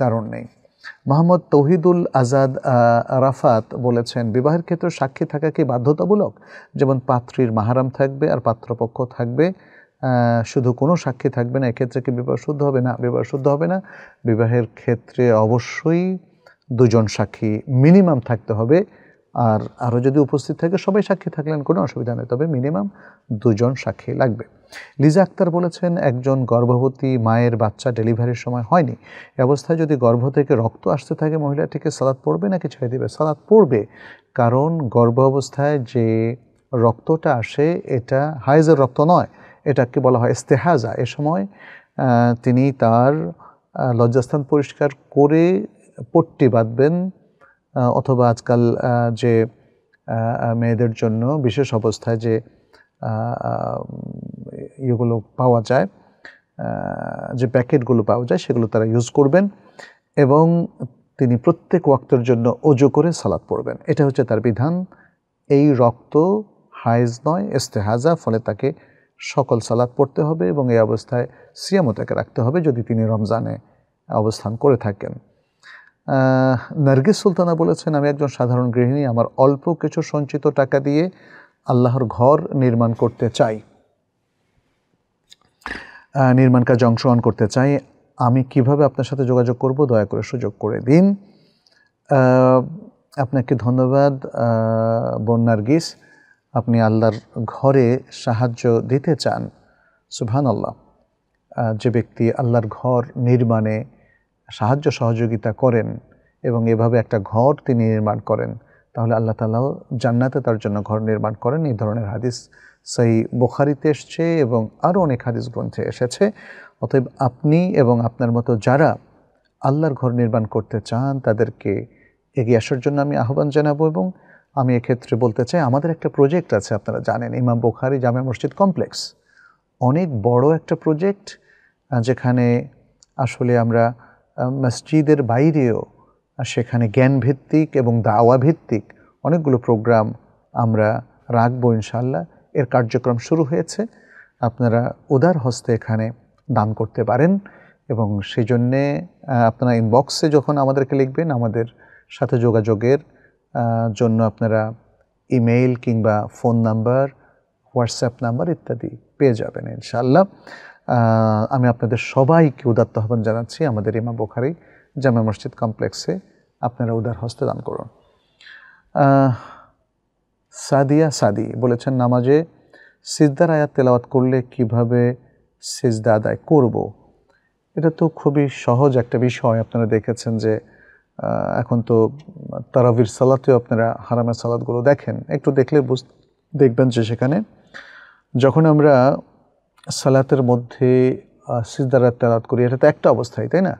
কারণ নেই মোহাম্মদ তৌহিদুল আজাদ রাফাত বলেছেন বিবাহের ক্ষেত্রে সাক্ষী থাকা কি বাধ্যতামূলক যেমন পাত্রীর মাহারাম থাকবে আর পাত্রপক্ষ থাকবে শুধু কোনো সাক্ষী থাকবে না এক্ষেত্রে কি বিবাহ শুদ্ধ হবে না বিবাহ শুদ্ধ হবে না বিবাহের ক্ষেত্রে অবশ্যই দুজন সাক্ষী মিনিমাম থাকতে হবে আর আরও যদি উপস্থিত থাকে সবাই সাক্ষী থাকলেন কোনো অসুবিধা নেই তবে মিনিমাম দুজন সাক্ষী লাগবে লিজা আক্তার বলেছেন একজন গর্ভবতী মায়ের বাচ্চা ডেলিভারির সময় হয়নি এ অবস্থায় যদি গর্ভ থেকে রক্ত আসতে থাকে মহিলাটিকে সালাদ পড়বে নাকি ছেড়ে দেবে সালাদ পড়বে কারণ গর্ভ অবস্থায় যে রক্তটা আসে এটা হাইজের রক্ত নয় এটাকে বলা হয় ইস্তেহাজা এ সময় তিনি তার লজ্জাস্থান পরিষ্কার করে পট্টি বাঁধবেন অথবা আজকাল যে মেয়েদের জন্য বিশেষ অবস্থায় যে ইয়েগুলো পাওয়া যায় যে প্যাকেটগুলো পাওয়া যায় সেগুলো তারা ইউজ করবেন এবং তিনি প্রত্যেক ওয়াক্তের জন্য ওজো করে সালাদ পড়বেন এটা হচ্ছে তার বিধান এই রক্ত হাইজ নয় এস্তেহাজা ফলে তাকে সকল সালাদ পড়তে হবে এবং এই অবস্থায় সিয়ামতাকে রাখতে হবে যদি তিনি রমজানে অবস্থান করে থাকেন নার্গিস সুলতানা বলেছেন আমি একজন সাধারণ গৃহিণী আমার অল্প কিছু সঞ্চিত টাকা দিয়ে আল্লাহর ঘর নির্মাণ করতে চাই নির্মাণ কাজে অংশগ্রহণ করতে চাই আমি কিভাবে আপনার সাথে যোগাযোগ করব দয়া করে সুযোগ করে দিন আপনাকে ধন্যবাদ বোন নার্গিস আপনি আল্লাহর ঘরে সাহায্য দিতে চান সুভান আল্লাহ যে ব্যক্তি আল্লাহর ঘর নির্মাণে সাহায্য সহযোগিতা করেন এবং এভাবে একটা ঘর তিনি নির্মাণ করেন তাহলে আল্লাহ তালাও জান্নাতে তার জন্য ঘর নির্মাণ করেন এই ধরনের হাদিস সেই বোখারিতে এসছে এবং আরও অনেক হাদিস গ্রন্থে এসেছে অতএব আপনি এবং আপনার মতো যারা আল্লাহর ঘর নির্মাণ করতে চান তাদেরকে এগিয়ে আসার জন্য আমি আহ্বান জানাবো এবং আমি এক্ষেত্রে বলতে চাই আমাদের একটা প্রজেক্ট আছে আপনারা জানেন ইমাম বোখারি জামে মসজিদ কমপ্লেক্স অনেক বড় একটা প্রজেক্ট যেখানে আসলে আমরা মসজিদের বাইরেও সেখানে জ্ঞানভিত্তিক এবং দাওয়া ভিত্তিক অনেকগুলো প্রোগ্রাম আমরা রাখবো ইনশাল্লাহ এর কার্যক্রম শুরু হয়েছে আপনারা উদার হস্তে এখানে দান করতে পারেন এবং সেই জন্যে আপনারা ইনবক্সে যখন আমাদেরকে লিখবেন আমাদের সাথে যোগাযোগের জন্য আপনারা ইমেইল কিংবা ফোন নাম্বার হোয়াটসঅ্যাপ নাম্বার ইত্যাদি পেয়ে যাবেন ইনশাল্লাহ আমি আপনাদের সবাইকে উদাত্ত আহ্বান জানাচ্ছি আমাদের ইমা বোখারি জামে মসজিদ কমপ্লেক্সে আপনারা উদার হস্তে দান করুন সাদিয়া সাদি বলেছেন নামাজে সিজদার আয়াত তেলাওয়াত করলে কিভাবে সিজদা আদায় করব। এটা তো খুবই সহজ একটা বিষয় আপনারা দেখেছেন যে এখন তো তারাবির সালাতেও আপনারা হারামের সালাদগুলো দেখেন একটু দেখলে বুঝ দেখবেন যে সেখানে যখন আমরা সালাতের মধ্যে সিজদারা তেলাত করি এটা তো একটা অবস্থায় তাই না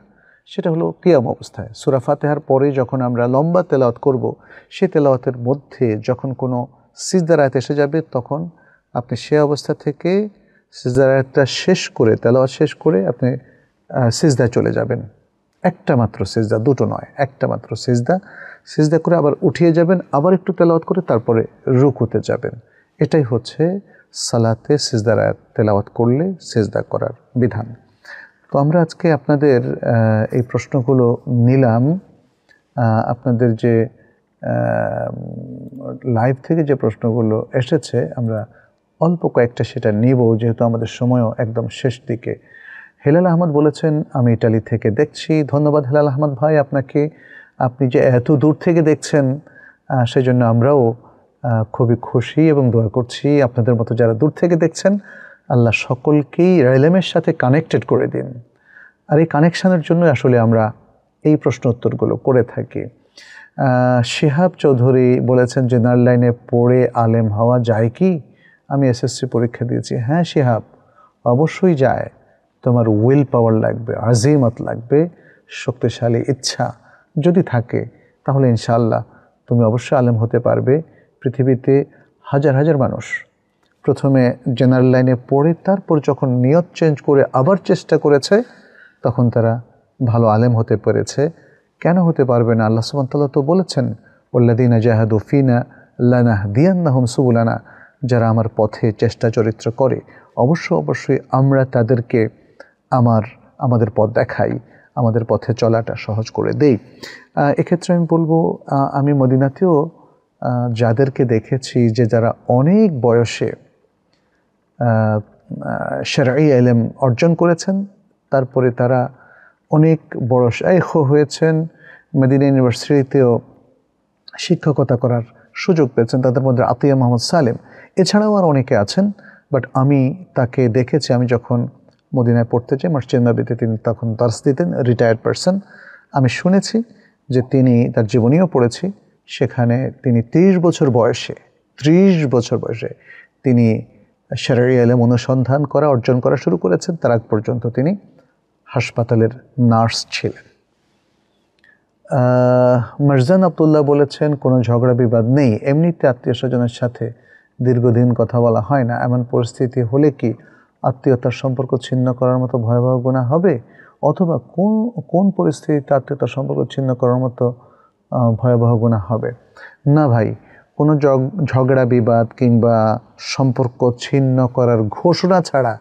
সেটা হলো কিয়াম অবস্থায় সুরাফাতেহার পরে যখন আমরা লম্বা তেলাওয়াত করব সে তেলাওয়াতের মধ্যে যখন কোনো সিজদারায়াত এসে যাবে তখন আপনি সে অবস্থা থেকে সিজদারায়াতটা শেষ করে তেলাওয়াত শেষ করে আপনি সিজদায় চলে যাবেন একটা মাত্র সিজদা দুটো নয় একটা মাত্র সিজদা সিজদা করে আবার উঠিয়ে যাবেন আবার একটু তেলাওয়াত করে তারপরে রুকুতে যাবেন এটাই হচ্ছে সালাতে সেজদার তেলাওয়াত করলে সেজদা করার বিধান তো আমরা আজকে আপনাদের এই প্রশ্নগুলো নিলাম আপনাদের যে লাইভ থেকে যে প্রশ্নগুলো এসেছে আমরা অল্প কয়েকটা সেটা নিব যেহেতু আমাদের সময়ও একদম শেষ দিকে হেলাল আহমদ বলেছেন আমি ইটালি থেকে দেখছি ধন্যবাদ হেলাল আহমদ ভাই আপনাকে আপনি যে এত দূর থেকে দেখছেন সেজন্য আমরাও খুবই খুশি এবং দোয়া করছি আপনাদের মতো যারা দূর থেকে দেখছেন আল্লাহ সকলকেই রেলেমের সাথে কানেক্টেড করে দিন আর এই কানেকশানের জন্য আসলে আমরা এই প্রশ্ন উত্তরগুলো করে থাকি শেহাব চৌধুরী বলেছেন জেনারেল লাইনে পড়ে আলেম হওয়া যায় কি আমি এসএসসি পরীক্ষা দিয়েছি হ্যাঁ শেহাব অবশ্যই যায় তোমার উইল পাওয়ার লাগবে আজিমত লাগবে শক্তিশালী ইচ্ছা যদি থাকে তাহলে ইনশাল্লাহ তুমি অবশ্যই আলেম হতে পারবে পৃথিবীতে হাজার হাজার মানুষ প্রথমে জেনারেল লাইনে পড়ে তারপর যখন নিয়ত চেঞ্জ করে আবার চেষ্টা করেছে তখন তারা ভালো আলেম হতে পেরেছে কেন হতে পারবে না আল্লাহ সুমতাল্লাহ তো বলেছেন ওল্লাদিনা জাহাদু ফিনা লানাহ দিয়ান্নাহম সুবুলানা যারা আমার পথে চেষ্টা চরিত্র করে অবশ্য অবশ্যই আমরা তাদেরকে আমার আমাদের পথ দেখাই আমাদের পথে চলাটা সহজ করে দেই এক্ষেত্রে আমি বলবো আমি মদিনাতেও যাদেরকে দেখেছি যে যারা অনেক বয়সে সেরাই এলেম অর্জন করেছেন তারপরে তারা অনেক বড় শেখ হয়েছেন মেদিনা ইউনিভার্সিটিতেও শিক্ষকতা করার সুযোগ পেয়েছেন তাদের মধ্যে আতিয়া মোহাম্মদ সালেম এছাড়াও আর অনেকে আছেন বাট আমি তাকে দেখেছি আমি যখন মদিনায় পড়তে চাই মসজিদ নবীতে তিনি তখন দার্স দিতেন রিটায়ার্ড পারসন আমি শুনেছি যে তিনি তার জীবনীও পড়েছি সেখানে তিনি ৩০ বছর বয়সে ৩০ বছর বয়সে তিনি সেরারি অনুসন্ধান করা অর্জন করা শুরু করেছেন তার আগ পর্যন্ত তিনি হাসপাতালের নার্স ছিলেন মার্জান আবদুল্লাহ বলেছেন কোনো ঝগড়া বিবাদ নেই এমনিতে আত্মীয় স্বজনের সাথে দীর্ঘদিন কথা বলা হয় না এমন পরিস্থিতি হলে কি আত্মীয়তার সম্পর্ক ছিন্ন করার মতো ভয়াবহ গুণা হবে অথবা কোন কোন পরিস্থিতিতে আত্মীয়তার সম্পর্ক ছিন্ন করার মতো ভয়াবহ গুণা হবে না ভাই কোনো ঝগড়া বিবাদ কিংবা সম্পর্ক ছিন্ন করার ঘোষণা ছাড়া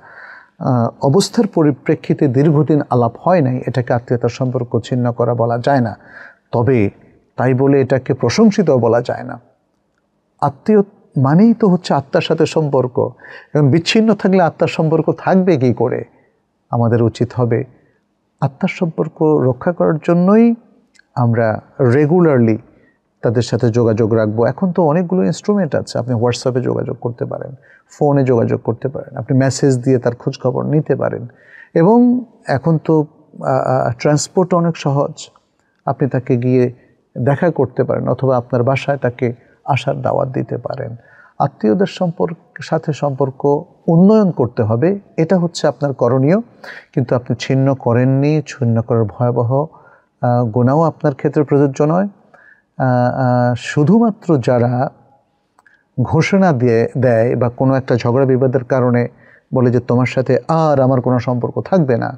অবস্থার পরিপ্রেক্ষিতে দীর্ঘদিন আলাপ হয় নাই এটাকে আত্মীয়তার সম্পর্ক ছিন্ন করা বলা যায় না তবে তাই বলে এটাকে প্রশংসিত বলা যায় না আত্মীয় মানেই তো হচ্ছে আত্মার সাথে সম্পর্ক এবং বিচ্ছিন্ন থাকলে আত্মার সম্পর্ক থাকবে কি করে আমাদের উচিত হবে আত্মার সম্পর্ক রক্ষা করার জন্যই আমরা রেগুলারলি তাদের সাথে যোগাযোগ রাখবো এখন তো অনেকগুলো ইনস্ট্রুমেন্ট আছে আপনি হোয়াটসঅ্যাপে যোগাযোগ করতে পারেন ফোনে যোগাযোগ করতে পারেন আপনি মেসেজ দিয়ে তার খোঁজখবর নিতে পারেন এবং এখন তো ট্রান্সপোর্ট অনেক সহজ আপনি তাকে গিয়ে দেখা করতে পারেন অথবা আপনার বাসায় তাকে আসার দাওয়াত দিতে পারেন আত্মীয়দের সম্পর্ক সাথে সম্পর্ক উন্নয়ন করতে হবে এটা হচ্ছে আপনার করণীয় কিন্তু আপনি ছিন্ন করেননি ছিন্ন করার ভয়াবহ গোনাও আপনার ক্ষেত্রে প্রযোজ্য নয় শুধুমাত্র যারা ঘোষণা দিয়ে দেয় বা কোনো একটা ঝগড়া বিবাদের কারণে বলে যে তোমার সাথে আর আমার কোনো সম্পর্ক থাকবে না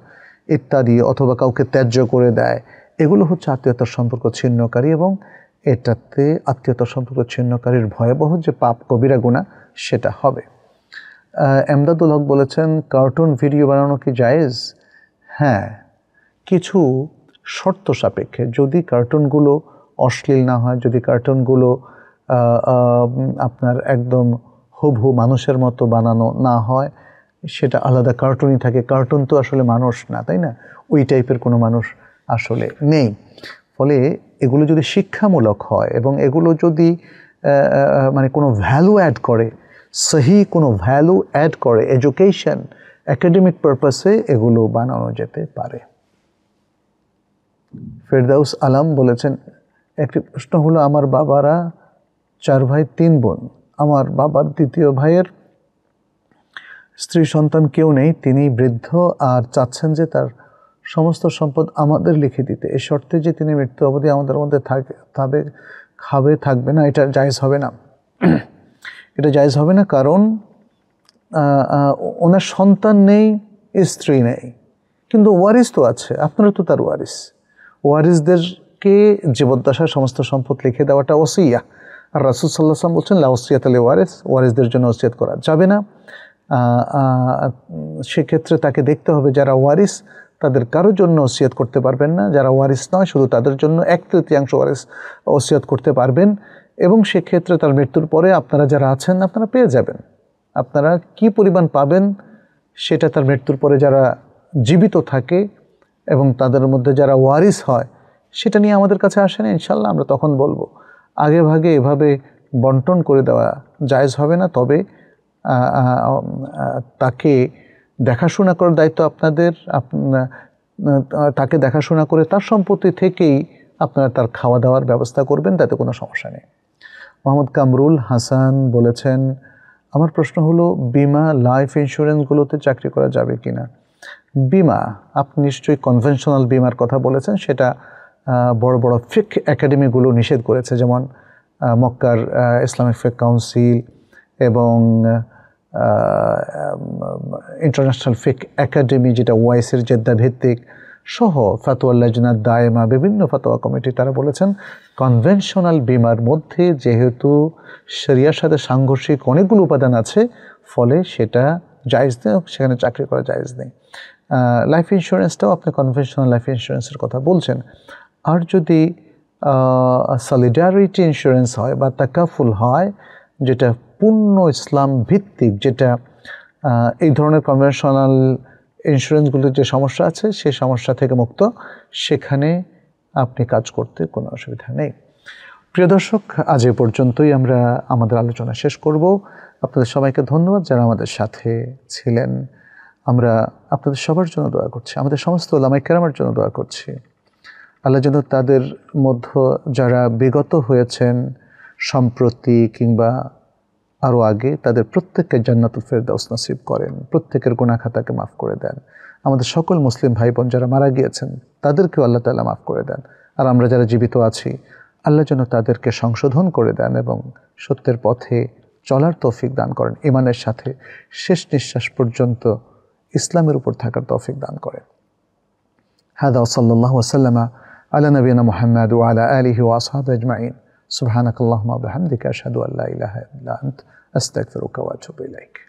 ইত্যাদি অথবা কাউকে ত্যায্য করে দেয় এগুলো হচ্ছে আত্মীয়তার সম্পর্ক ছিন্নকারী এবং এটাতে আত্মীয়তার সম্পর্ক ছিন্নকারীর ভয়াবহ যে পাপ কবিরা গুণা সেটা হবে এমদাদুল হক বলেছেন কার্টুন ভিডিও বানানো কি জায়েজ হ্যাঁ কিছু শর্ত সাপেক্ষে যদি কার্টুনগুলো অশ্লীল না হয় যদি কার্টুনগুলো আপনার একদম হুবহু মানুষের মতো বানানো না হয় সেটা আলাদা কার্টুনই থাকে কার্টুন তো আসলে মানুষ না তাই না ওই টাইপের কোনো মানুষ আসলে নেই ফলে এগুলো যদি শিক্ষামূলক হয় এবং এগুলো যদি মানে কোনো ভ্যালু অ্যাড করে সহি কোনো ভ্যালু অ্যাড করে এডুকেশন অ্যাকাডেমিক পারপাসে এগুলো বানানো যেতে পারে ফেরদাউস আলাম বলেছেন একটি প্রশ্ন হলো আমার বাবারা চার ভাই তিন বোন আমার বাবার দ্বিতীয় ভাইয়ের স্ত্রী সন্তান কেউ নেই তিনি বৃদ্ধ আর চাচ্ছেন যে তার সমস্ত সম্পদ আমাদের লিখে দিতে এ শর্তে যে তিনি মৃত্যু অবধি আমাদের মধ্যে থাকে তবে খাবে থাকবে না এটা জায়জ হবে না এটা জায়জ হবে না কারণ ওনার সন্তান নেই স্ত্রী নেই কিন্তু ওয়ারিস তো আছে আপনারা তো তার ওয়ারিস ওয়ারিসদেরকে জীবদ্দশায় সমস্ত সম্পদ লিখে দেওয়াটা ওসিয়া আর রাসুল সাল্লাহ সাল্লাম বলছেন লাউসিয়াত তালে ওয়ারিস ওয়ারিসদের জন্য ওসিয়াত করা যাবে না সেক্ষেত্রে তাকে দেখতে হবে যারা ওয়ারিস তাদের কারোর জন্য ওসিয়াত করতে পারবেন না যারা ওয়ারিস নয় শুধু তাদের জন্য এক তৃতীয়াংশ ওয়ারিস ওসিয়াত করতে পারবেন এবং সেক্ষেত্রে তার মৃত্যুর পরে আপনারা যারা আছেন আপনারা পেয়ে যাবেন আপনারা কি পরিমাণ পাবেন সেটা তার মৃত্যুর পরে যারা জীবিত থাকে এবং তাদের মধ্যে যারা ওয়ারিস হয় সেটা নিয়ে আমাদের কাছে আসে না ইনশাল্লাহ আমরা তখন বলবো আগে ভাগে এভাবে বন্টন করে দেওয়া জায়জ হবে না তবে তাকে দেখাশোনা করার দায়িত্ব আপনাদের তাকে দেখাশোনা করে তার সম্পত্তি থেকেই আপনারা তার খাওয়া দাওয়ার ব্যবস্থা করবেন তাতে কোনো সমস্যা নেই মোহাম্মদ কামরুল হাসান বলেছেন আমার প্রশ্ন হলো বিমা লাইফ ইন্স্যুরেন্সগুলোতে চাকরি করা যাবে কি না বিমা আপনি নিশ্চয়ই কনভেনশনাল বিমার কথা বলেছেন সেটা বড় বড় ফিক একাডেমিগুলো নিষেধ করেছে যেমন মক্কার ইসলামিক ফেক কাউন্সিল এবং ইন্টারন্যাশনাল ফিক একাডেমি যেটা ওয়াইসের জেদ্দা ভিত্তিক সহ ফাতোয়া লাজনার দায়মা বিভিন্ন ফাতোয়া কমিটি তারা বলেছেন কনভেনশনাল বিমার মধ্যে যেহেতু সেরিয়ার সাথে সাংঘর্ষিক অনেকগুলো উপাদান আছে ফলে সেটা জায়জ নেই সেখানে চাকরি করা জায়জ নেই লাইফ ইন্স্যুরেন্সটাও আপনি কনভেনশনাল লাইফ ইন্স্যুরেন্সের কথা বলছেন আর যদি সলিডারিটি ইন্স্যুরেন্স হয় বা তাকাফুল হয় যেটা পূর্ণ ইসলাম ভিত্তিক যেটা এই ধরনের কনভেনশনাল ইন্স্যুরেন্সগুলোর যে সমস্যা আছে সেই সমস্যা থেকে মুক্ত সেখানে আপনি কাজ করতে কোনো অসুবিধা নেই প্রিয় দর্শক আজ এ পর্যন্তই আমরা আমাদের আলোচনা শেষ করব আপনাদের সবাইকে ধন্যবাদ যারা আমাদের সাথে ছিলেন আমরা আপনাদের সবার জন্য দোয়া করছি আমাদের সমস্ত ওলামাই কেরামার জন্য দোয়া করছি আল্লাহ যেন তাদের মধ্য যারা বিগত হয়েছেন সম্প্রতি কিংবা আরও আগে তাদের প্রত্যেককে জান্নাতুল ফেরদাউস নসিব করেন প্রত্যেকের গুণাখাতাকে মাফ করে দেন আমাদের সকল মুসলিম ভাই বোন যারা মারা গিয়েছেন তাদেরকেও আল্লাহ তালা মাফ করে দেন আর আমরা যারা জীবিত আছি আল্লাহ যেন তাদেরকে সংশোধন করে দেন এবং সত্যের পথে চলার তৌফিক দান করেন ইমানের সাথে শেষ নিঃশ্বাস পর্যন্ত ইসলামের উপর থাকার তৌফিক দান করেন হাদা ওসল্লাহ ওসাল্লামা আলা নবীনা মোহাম্মদ ও আলা আলিহি ও আসহাদ আজমাইন সুবহানাক আল্লাহুম্মা বিহামদিকা আশহাদু আল্লা ইলাহা ইল্লা আনত আস্তাগফিরুকা